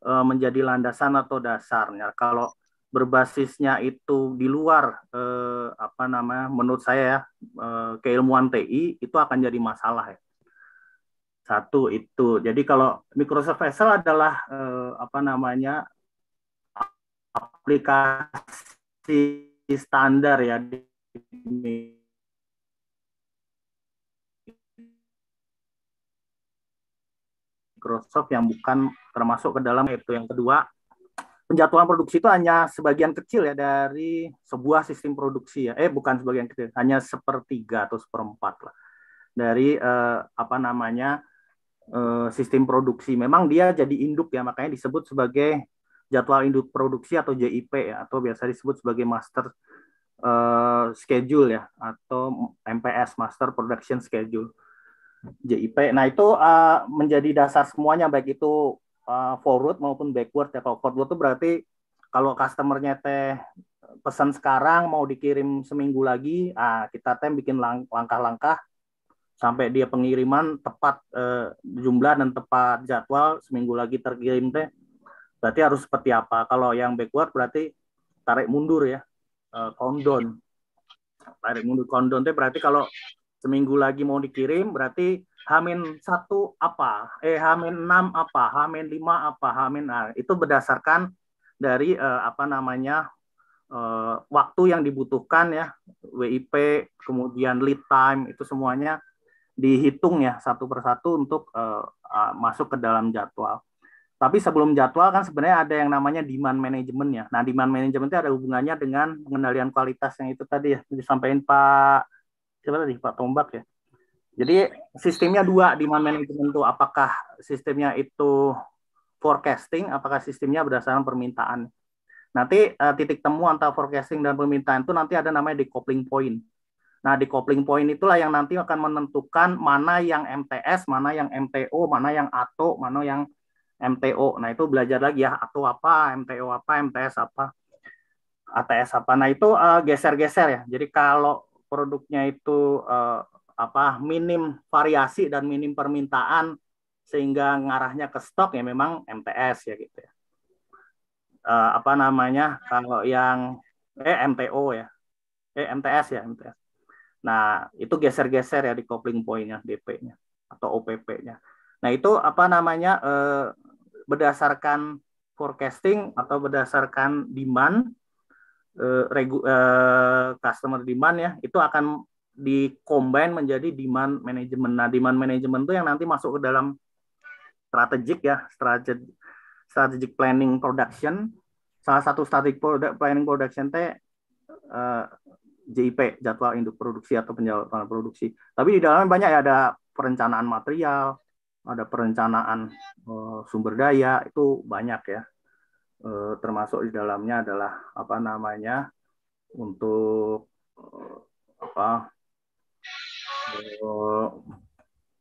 eh, menjadi landasan atau dasarnya. Kalau berbasisnya itu di luar eh, apa namanya menurut saya ya eh, keilmuan TI itu akan jadi masalah ya satu itu jadi kalau Microsoft Excel adalah eh, apa namanya aplikasi standar ya di Microsoft yang bukan termasuk ke dalam itu yang kedua penjatuhan produksi itu hanya sebagian kecil ya dari sebuah sistem produksi ya. Eh bukan sebagian kecil, hanya sepertiga atau seperempat lah dari eh, apa namanya eh, sistem produksi. Memang dia jadi induk ya, makanya disebut sebagai jadwal induk produksi atau JIP ya, atau biasa disebut sebagai master eh, schedule ya atau MPS Master Production Schedule JIP. Nah itu eh, menjadi dasar semuanya baik itu uh, forward maupun backward ya. Kalau forward itu berarti kalau customernya teh pesan sekarang mau dikirim seminggu lagi, ah kita teh bikin langkah-langkah sampai dia pengiriman tepat uh, jumlah dan tepat jadwal seminggu lagi terkirim teh. Berarti harus seperti apa? Kalau yang backward berarti tarik mundur ya, uh, eh, countdown. Tarik mundur countdown teh berarti kalau seminggu lagi mau dikirim berarti Hamin satu apa, eh Hamin enam apa, Hamin lima apa, Hamin nah, itu berdasarkan dari eh, apa namanya eh, waktu yang dibutuhkan ya WIP kemudian lead time itu semuanya dihitung ya satu persatu untuk eh, ah, masuk ke dalam jadwal. Tapi sebelum jadwal kan sebenarnya ada yang namanya demand management ya. Nah demand management itu ada hubungannya dengan pengendalian kualitas yang itu tadi ya disampaikan Pak siapa tadi Pak Tombak ya jadi sistemnya dua di manajemen itu apakah sistemnya itu forecasting, apakah sistemnya berdasarkan permintaan. Nanti uh, titik temu antara forecasting dan permintaan itu nanti ada namanya decoupling point. Nah, decoupling point itulah yang nanti akan menentukan mana yang MTS, mana yang MTO, mana yang ATO, mana yang MTO. Nah, itu belajar lagi ya, ATO apa, MTO apa, MTS apa, ATS apa. Nah, itu eh, geser-geser uh, ya. Jadi kalau produknya itu uh, apa minim variasi dan minim permintaan sehingga ngarahnya ke stok ya memang MTS ya gitu ya. E, apa namanya kalau yang eh MTO ya. Eh MTS ya MTS. Nah, itu geser-geser ya di coupling pointnya DP-nya atau OPP-nya. Nah, itu apa namanya e, berdasarkan forecasting atau berdasarkan demand eh, regu, customer demand ya, itu akan di combine menjadi demand management. Nah, demand management itu yang nanti masuk ke dalam strategik ya, strategic, strategic planning production. Salah satu strategic product, planning production teh uh, eh, JIP, jadwal induk produksi atau penjadwalan produksi. Tapi di dalamnya banyak ya ada perencanaan material, ada perencanaan uh, sumber daya, itu banyak ya. Uh, termasuk di dalamnya adalah apa namanya untuk uh, apa Eh,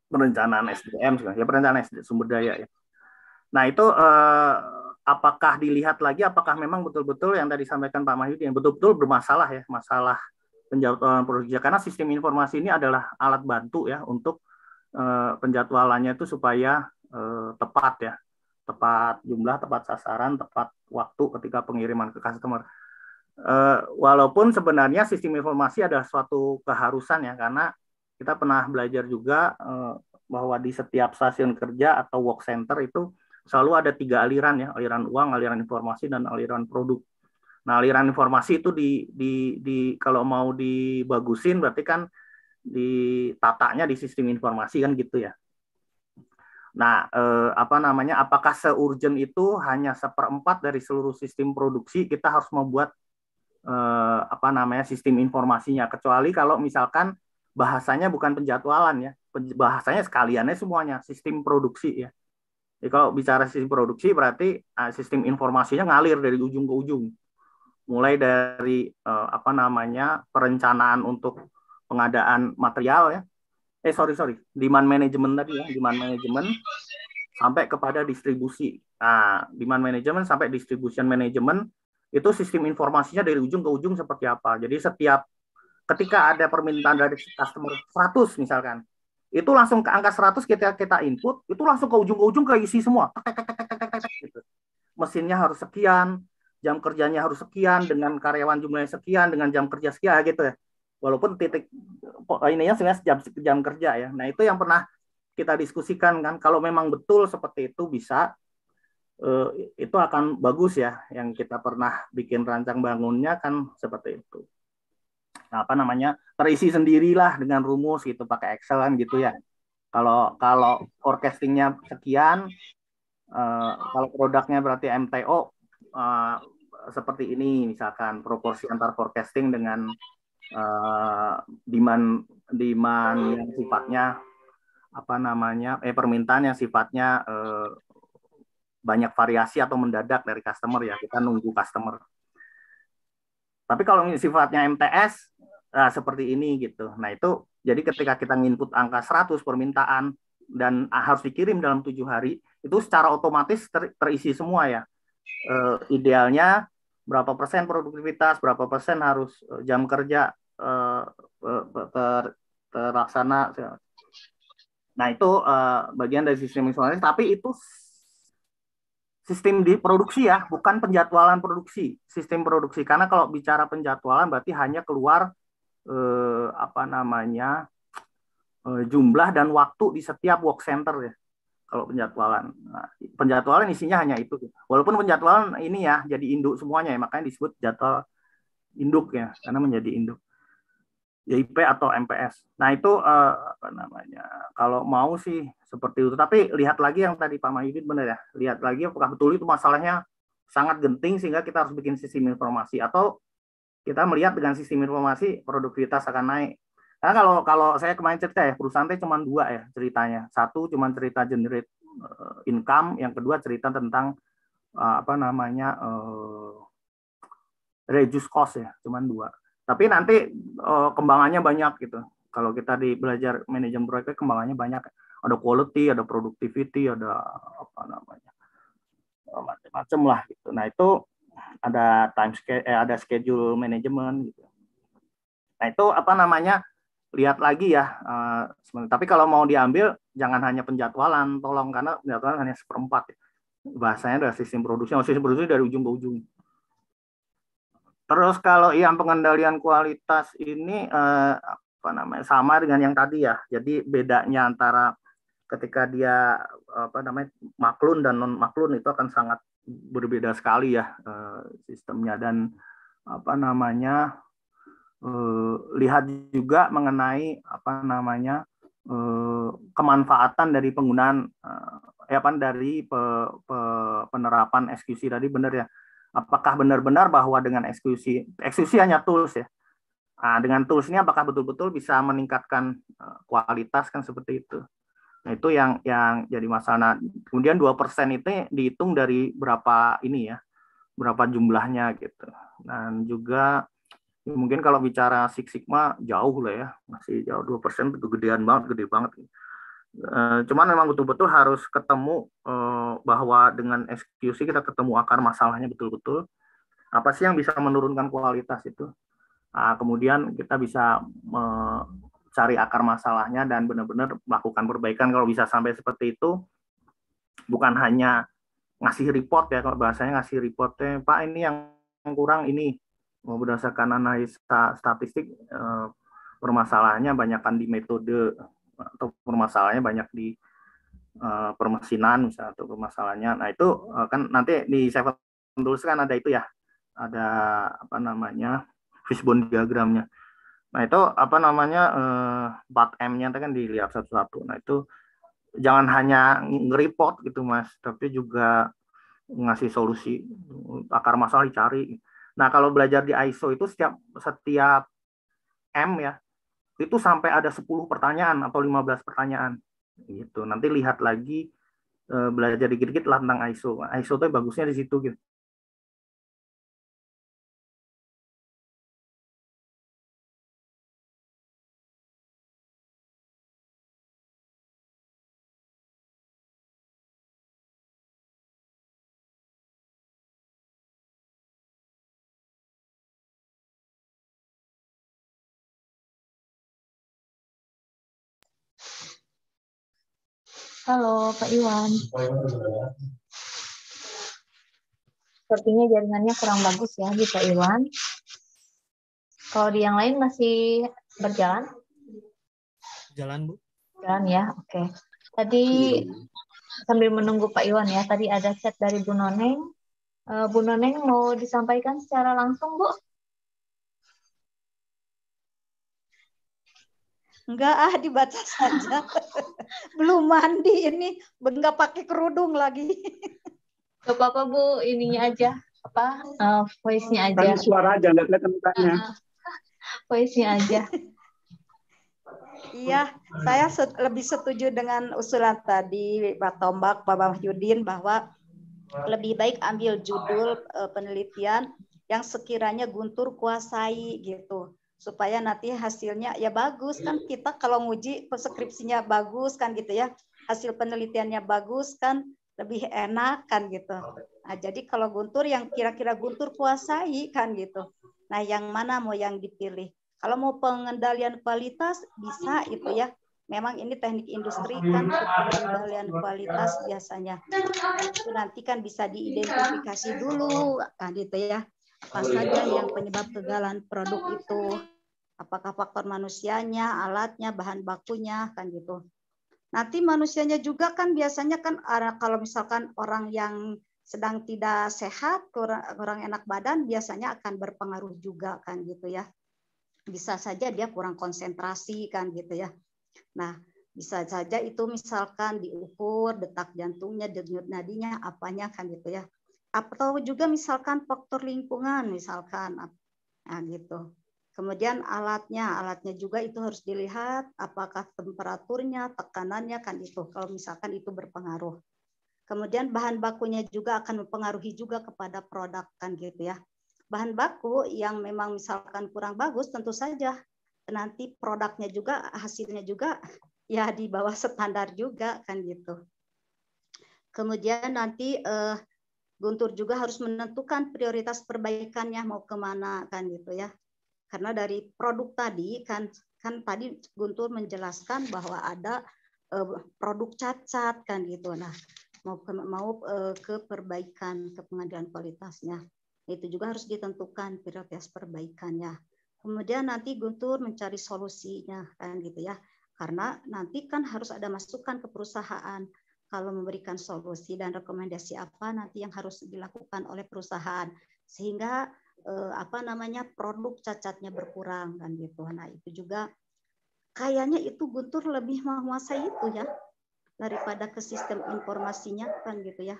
perencanaan SDM ya perencanaan SDM, sumber daya ya. Nah itu eh, apakah dilihat lagi apakah memang betul-betul yang tadi disampaikan Pak Mahyudi yang betul-betul bermasalah ya masalah penjadwalan proyek karena sistem informasi ini adalah alat bantu ya untuk eh, penjadwalannya itu supaya eh, tepat ya tepat jumlah tepat sasaran tepat waktu ketika pengiriman ke customer eh, walaupun sebenarnya sistem informasi adalah suatu keharusan ya karena kita pernah belajar juga eh, bahwa di setiap stasiun kerja atau work center itu selalu ada tiga aliran ya, aliran uang, aliran informasi, dan aliran produk. Nah, aliran informasi itu di, di, di kalau mau dibagusin berarti kan di ditatanya di sistem informasi kan gitu ya. Nah, eh, apa namanya? Apakah seurgent itu hanya seperempat dari seluruh sistem produksi? Kita harus membuat eh, apa namanya sistem informasinya. Kecuali kalau misalkan bahasanya bukan penjadwalan ya bahasanya sekaliannya semuanya sistem produksi ya jadi kalau bicara sistem produksi berarti eh, sistem informasinya ngalir dari ujung ke ujung mulai dari eh, apa namanya perencanaan untuk pengadaan material ya eh sorry sorry demand management tadi ya demand management sampai kepada distribusi nah demand management sampai distribution management itu sistem informasinya dari ujung ke ujung seperti apa jadi setiap ketika ada permintaan dari customer 100 misalkan itu langsung ke angka 100 kita kita input itu langsung ke ujung ke ujung ke isi semua gitu mesinnya harus sekian jam kerjanya harus sekian dengan karyawan jumlahnya sekian dengan jam kerja sekian gitu ya walaupun titik ininya sebenarnya jam jam kerja ya nah itu yang pernah kita diskusikan kan kalau memang betul seperti itu bisa eh, itu akan bagus ya yang kita pernah bikin rancang bangunnya kan seperti itu apa namanya terisi sendirilah dengan rumus gitu pakai Excel kan gitu ya. Kalau kalau forecastingnya sekian, uh, kalau produknya berarti MTO uh, eh, seperti ini misalkan proporsi antar forecasting dengan uh, demand demand yang sifatnya apa namanya eh permintaan yang sifatnya uh, banyak variasi atau mendadak dari customer ya kita nunggu customer tapi kalau sifatnya MTS nah, ya, seperti ini gitu. Nah itu jadi ketika kita nginput angka 100 permintaan dan harus dikirim dalam tujuh hari itu secara otomatis ter, terisi semua ya. E, idealnya berapa persen produktivitas, berapa persen harus eh, jam kerja eh, e, ter, terlaksana. Nah itu e, bagian dari sistem informasi. Tapi itu sistem di produksi ya, bukan penjadwalan produksi, sistem produksi. Karena kalau bicara penjadwalan berarti hanya keluar eh, apa namanya eh, jumlah dan waktu di setiap work center ya. Kalau penjadwalan, nah, penjadwalan isinya hanya itu. Walaupun penjadwalan ini ya jadi induk semuanya ya, makanya disebut jadwal induk ya, karena menjadi induk. YIP atau MPS. Nah itu uh, apa namanya? Kalau mau sih seperti itu. Tapi lihat lagi yang tadi Pak Mahyudin benar ya. Lihat lagi apakah betul itu masalahnya sangat genting sehingga kita harus bikin sistem informasi atau kita melihat dengan sistem informasi produktivitas akan naik. Karena kalau kalau saya kemarin cerita ya perusahaan saya cuma dua ya ceritanya. Satu cuma cerita generate uh, income, yang kedua cerita tentang uh, apa namanya uh, reduce cost ya, cuma dua. Tapi nanti uh, kembangannya banyak gitu. Kalau kita di belajar manajemen proyek kembangannya banyak. Ada quality, ada productivity, ada apa namanya eh, macam-macam lah gitu. Nah itu ada time eh, ada schedule manajemen gitu. Nah itu apa namanya lihat lagi ya. Uh, Tapi kalau mau diambil jangan hanya penjadwalan, tolong karena penjadwalan hanya seperempat. Ya. Bahasanya dari sistem produksi, sistem produksi dari ujung ke ujung. Terus kalau yang pengendalian kualitas ini eh, apa namanya sama dengan yang tadi ya. Jadi bedanya antara ketika dia apa namanya maklun dan non maklun itu akan sangat berbeda sekali ya eh, sistemnya dan apa namanya eh, lihat juga mengenai apa namanya eh, kemanfaatan dari penggunaan eh, apa dari pe, pe, penerapan SQC tadi benar ya apakah benar-benar bahwa dengan eksekusi eksekusi hanya tools ya nah, dengan tools ini apakah betul-betul bisa meningkatkan eh, kualitas kan seperti itu nah itu yang yang jadi masalah nah, kemudian dua persen itu dihitung dari berapa ini ya berapa jumlahnya gitu dan juga ya mungkin kalau bicara Six Sigma jauh lah ya masih jauh dua persen itu gedean banget gede banget gitu Eh, cuman memang betul-betul harus ketemu uh, bahwa dengan eksekusi kita ketemu akar masalahnya betul-betul. Apa sih yang bisa menurunkan kualitas itu? Uh, kemudian kita bisa mencari akar masalahnya dan benar-benar melakukan perbaikan kalau bisa sampai seperti itu bukan hanya ngasih report ya kalau bahasanya ngasih reportnya Pak ini yang kurang ini berdasarkan analisa statistik uh, permasalahannya banyakkan di metode atau permasalahannya banyak di uh, permesinan misalnya atau permasalahannya. Nah itu uh, kan nanti di Seven Tools kan ada itu ya, ada apa namanya fishbone diagramnya. Nah itu apa namanya uh, M-nya kan dilihat satu-satu. Nah itu jangan hanya nge-report gitu mas, tapi juga ngasih solusi akar masalah dicari. Nah kalau belajar di ISO itu setiap setiap M ya itu sampai ada 10 pertanyaan atau 15 pertanyaan gitu nanti lihat lagi eh, belajar dikit-dikit lah tentang ISO ISO itu bagusnya di situ gitu Halo, Pak Iwan. Sepertinya jaringannya kurang bagus ya di Pak Iwan. Kalau di yang lain masih berjalan? Jalan, Bu. Jalan ya, oke. Okay. Tadi iya. sambil menunggu Pak Iwan ya, tadi ada chat dari Bu Noneng. Eh, Bu Noneng mau disampaikan secara langsung, Bu? enggak ah dibaca saja. <laughs> Belum mandi ini, enggak pakai kerudung lagi. Enggak apa-apa Bu, ininya aja apa uh, voice-nya aja. Kan suara aja, lihat-lihat mukanya. Uh, voice-nya aja. Iya, saya set, lebih setuju dengan usulan tadi Pak Tombak, Pak Mahyudin bahwa lebih baik ambil judul uh, penelitian yang sekiranya Guntur kuasai gitu supaya nanti hasilnya ya bagus kan kita kalau nguji skripsinya bagus kan gitu ya hasil penelitiannya bagus kan lebih enak kan gitu nah, jadi kalau guntur yang kira-kira guntur kuasai kan gitu nah yang mana mau yang dipilih kalau mau pengendalian kualitas bisa itu ya memang ini teknik industri kan pengendalian kualitas biasanya itu nanti kan bisa diidentifikasi dulu kan gitu ya apa saja yang penyebab kegagalan produk itu apakah faktor manusianya alatnya bahan bakunya kan gitu nanti manusianya juga kan biasanya kan kalau misalkan orang yang sedang tidak sehat kurang, kurang enak badan biasanya akan berpengaruh juga kan gitu ya bisa saja dia kurang konsentrasi kan gitu ya nah bisa saja itu misalkan diukur detak jantungnya denyut nadinya apanya kan gitu ya atau juga misalkan faktor lingkungan misalkan nah gitu kemudian alatnya alatnya juga itu harus dilihat apakah temperaturnya tekanannya kan itu kalau misalkan itu berpengaruh kemudian bahan bakunya juga akan mempengaruhi juga kepada produk kan gitu ya bahan baku yang memang misalkan kurang bagus tentu saja nanti produknya juga hasilnya juga ya di bawah standar juga kan gitu kemudian nanti eh, Guntur juga harus menentukan prioritas perbaikannya mau kemana kan gitu ya. Karena dari produk tadi kan kan tadi Guntur menjelaskan bahwa ada e, produk cacat kan gitu. Nah mau ke, mau e, ke perbaikan ke pengadilan kualitasnya itu juga harus ditentukan prioritas perbaikannya. Kemudian nanti Guntur mencari solusinya kan gitu ya. Karena nanti kan harus ada masukan ke perusahaan kalau memberikan solusi dan rekomendasi apa nanti yang harus dilakukan oleh perusahaan sehingga eh, apa namanya produk cacatnya berkurang kan gitu. Nah, itu juga kayaknya itu Guntur lebih menguasai itu ya daripada ke sistem informasinya kan gitu ya.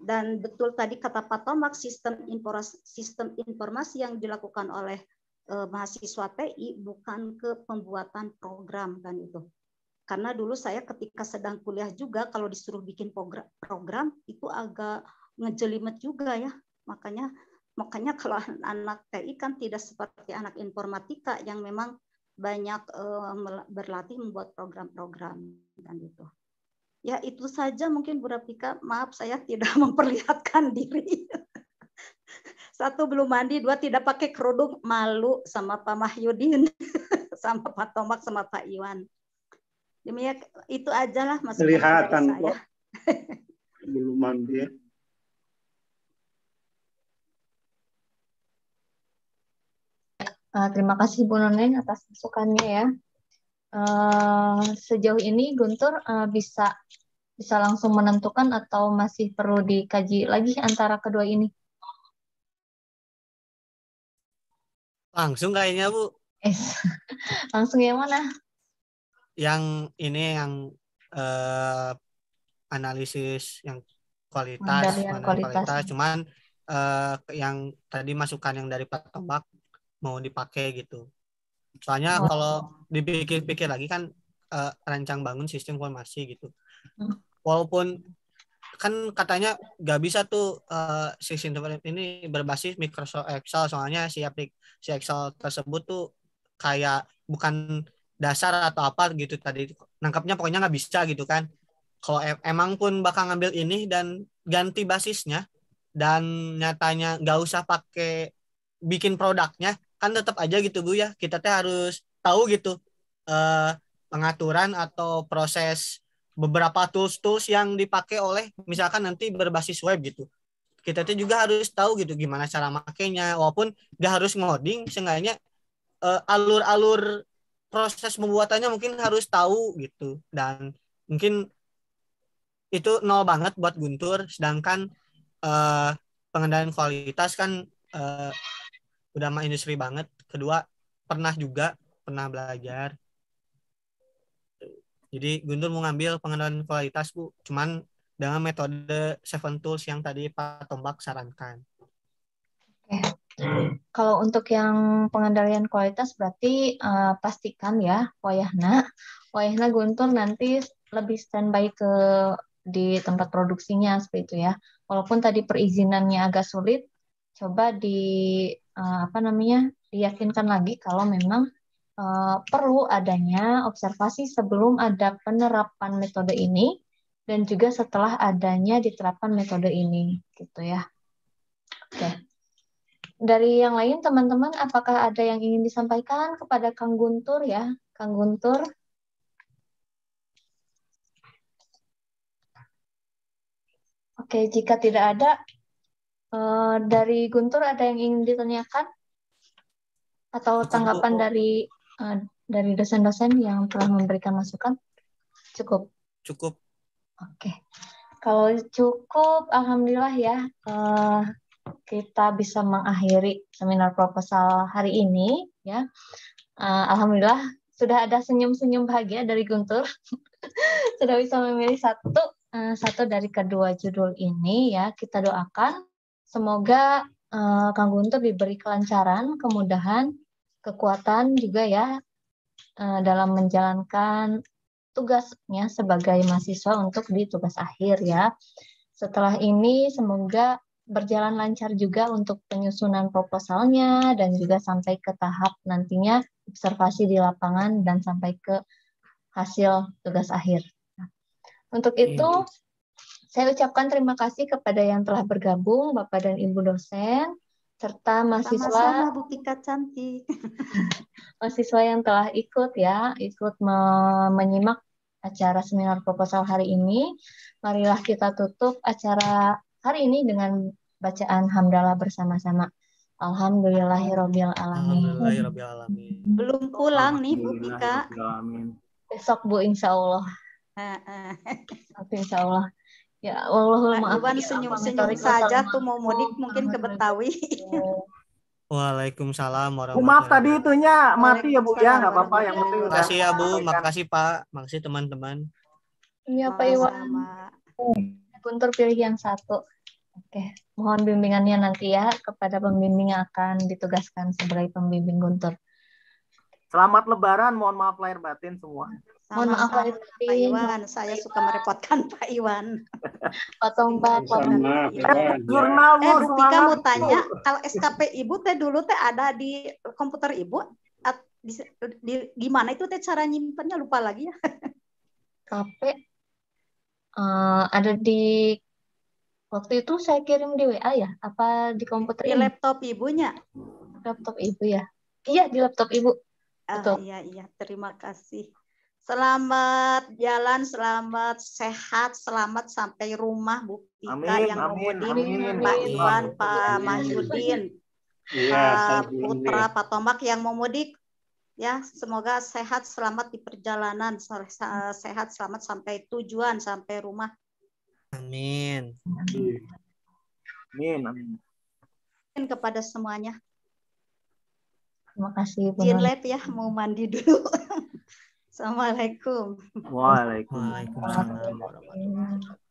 Dan betul tadi kata Pak Tomak sistem informasi, sistem informasi yang dilakukan oleh eh, mahasiswa TI bukan ke pembuatan program kan itu karena dulu saya ketika sedang kuliah juga kalau disuruh bikin program, program itu agak ngejelimet juga ya. Makanya makanya kalau <laughs> anak TI kan tidak seperti anak informatika yang memang banyak uh, berlatih membuat program-program dan itu. Ya itu saja mungkin Bu Rapika, maaf saya <laughs> tidak memperlihatkan diri. <laughs> Satu belum mandi, dua tidak pakai kerudung, malu sama Pak Mahyudin, sama Pak Tomak, sama Pak Iwan demikian ya, itu aja lah mas kelihatan kok <laughs> belum mandi Uh, terima kasih Bu Noneng atas masukannya ya. Uh, sejauh ini Guntur uh, bisa bisa langsung menentukan atau masih perlu dikaji lagi antara kedua ini? Langsung kayaknya Bu. Eh, <laughs> langsung yang mana? yang ini yang uh, analisis yang kualitas, yang kualitas. kualitas. Cuman uh, yang tadi masukan yang dari Pak Tembak mau dipakai gitu. Soalnya oh. kalau dipikir-pikir lagi kan uh, rancang bangun sistem informasi gitu. Hmm. Walaupun kan katanya nggak bisa tuh uh, sistem ini berbasis Microsoft Excel soalnya si aplik si Excel tersebut tuh kayak bukan dasar atau apa gitu tadi nangkapnya pokoknya nggak bisa gitu kan kalau emang pun bakal ngambil ini dan ganti basisnya dan nyatanya nggak usah pakai bikin produknya kan tetap aja gitu bu ya kita teh harus tahu gitu eh, pengaturan atau proses beberapa tools-tools yang dipakai oleh misalkan nanti berbasis web gitu kita tuh juga harus tahu gitu gimana cara makainya walaupun nggak harus ngoding seenggaknya eh, alur-alur proses pembuatannya mungkin harus tahu gitu dan mungkin itu nol banget buat Guntur sedangkan uh, pengendalian kualitas kan uh, udah mah industri banget kedua pernah juga pernah belajar jadi Guntur mau ngambil pengendalian kualitas bu cuman dengan metode seven tools yang tadi Pak Tombak sarankan Hmm. Kalau untuk yang pengendalian kualitas berarti uh, pastikan ya wayahna, wayahna guntur nanti lebih standby ke di tempat produksinya seperti itu ya. Walaupun tadi perizinannya agak sulit, coba di uh, apa namanya diyakinkan lagi kalau memang uh, perlu adanya observasi sebelum ada penerapan metode ini dan juga setelah adanya diterapkan metode ini gitu ya. Oke. Okay dari yang lain teman-teman apakah ada yang ingin disampaikan kepada Kang Guntur ya Kang Guntur Oke jika tidak ada eh, dari Guntur ada yang ingin ditanyakan atau tanggapan dari eh, dari dosen-dosen yang telah memberikan masukan cukup cukup Oke kalau cukup alhamdulillah ya eh, kita bisa mengakhiri seminar proposal hari ini ya. Uh, Alhamdulillah sudah ada senyum-senyum bahagia dari Guntur. <laughs> sudah bisa memilih satu uh, satu dari kedua judul ini ya. Kita doakan semoga uh, Kang Guntur diberi kelancaran, kemudahan, kekuatan juga ya uh, dalam menjalankan tugasnya sebagai mahasiswa untuk di tugas akhir ya. Setelah ini semoga berjalan lancar juga untuk penyusunan proposalnya dan juga sampai ke tahap nantinya observasi di lapangan dan sampai ke hasil tugas akhir. untuk iya. itu saya ucapkan terima kasih kepada yang telah bergabung Bapak dan Ibu dosen serta mahasiswa Sama-sama, Bu cantik. <laughs> mahasiswa yang telah ikut ya, ikut menyimak acara seminar proposal hari ini. Marilah kita tutup acara hari ini dengan bacaan hamdalah bersama-sama. Alhamdulillahirabbil alamin. alamin. Belum pulang nih Bu Tika. Besok Bu Insya Allah. insyaallah. Insya Allah. Ya Allah maafkan Iwan senyum-senyum saja tuh mau mudik mungkin ke Betawi. Waalaikumsalam warahmatullahi Maaf tadi itunya mati ya Bu ya, nggak apa-apa yang penting. Makasih ya Bu, makasih Pak, makasih teman-teman. Iya Pak Iwan. Guntur pilih yang satu. Oke, mohon bimbingannya nanti ya kepada pembimbing yang akan ditugaskan sebagai pembimbing Guntur. Selamat Lebaran, mohon maaf lahir batin semua. Sama, mohon maaf lahir batin. Pak Iwan, saya suka merepotkan Pak Iwan. Pak Tomba, Pak Jurnal Eh, Rustika mau tanya, kalau SKP Ibu teh dulu teh ada di komputer Ibu, di, di, gimana itu teh cara nyimpannya lupa lagi ya? <laughs> KP uh, eh, ada di Waktu itu saya kirim di WA ya, apa di komputer? Di laptop ibunya. Laptop ibu ya. Iya di laptop ibu. Oh, Iya iya, terima kasih. Selamat jalan, selamat sehat, selamat sampai rumah Bu Tika yang amin, Pak Iwan, Pak Mahyudin, ya, Pak Putra, Pak Tomak yang mau mudik. Ya, semoga sehat, selamat di perjalanan, sehat, selamat sampai tujuan, sampai rumah. Amin. Amin. Amin. Kepada semuanya. Terima kasih. Jinlet ya mau mandi dulu. <laughs> Assalamualaikum. Waalaikumsalam. Waalaikumsalam.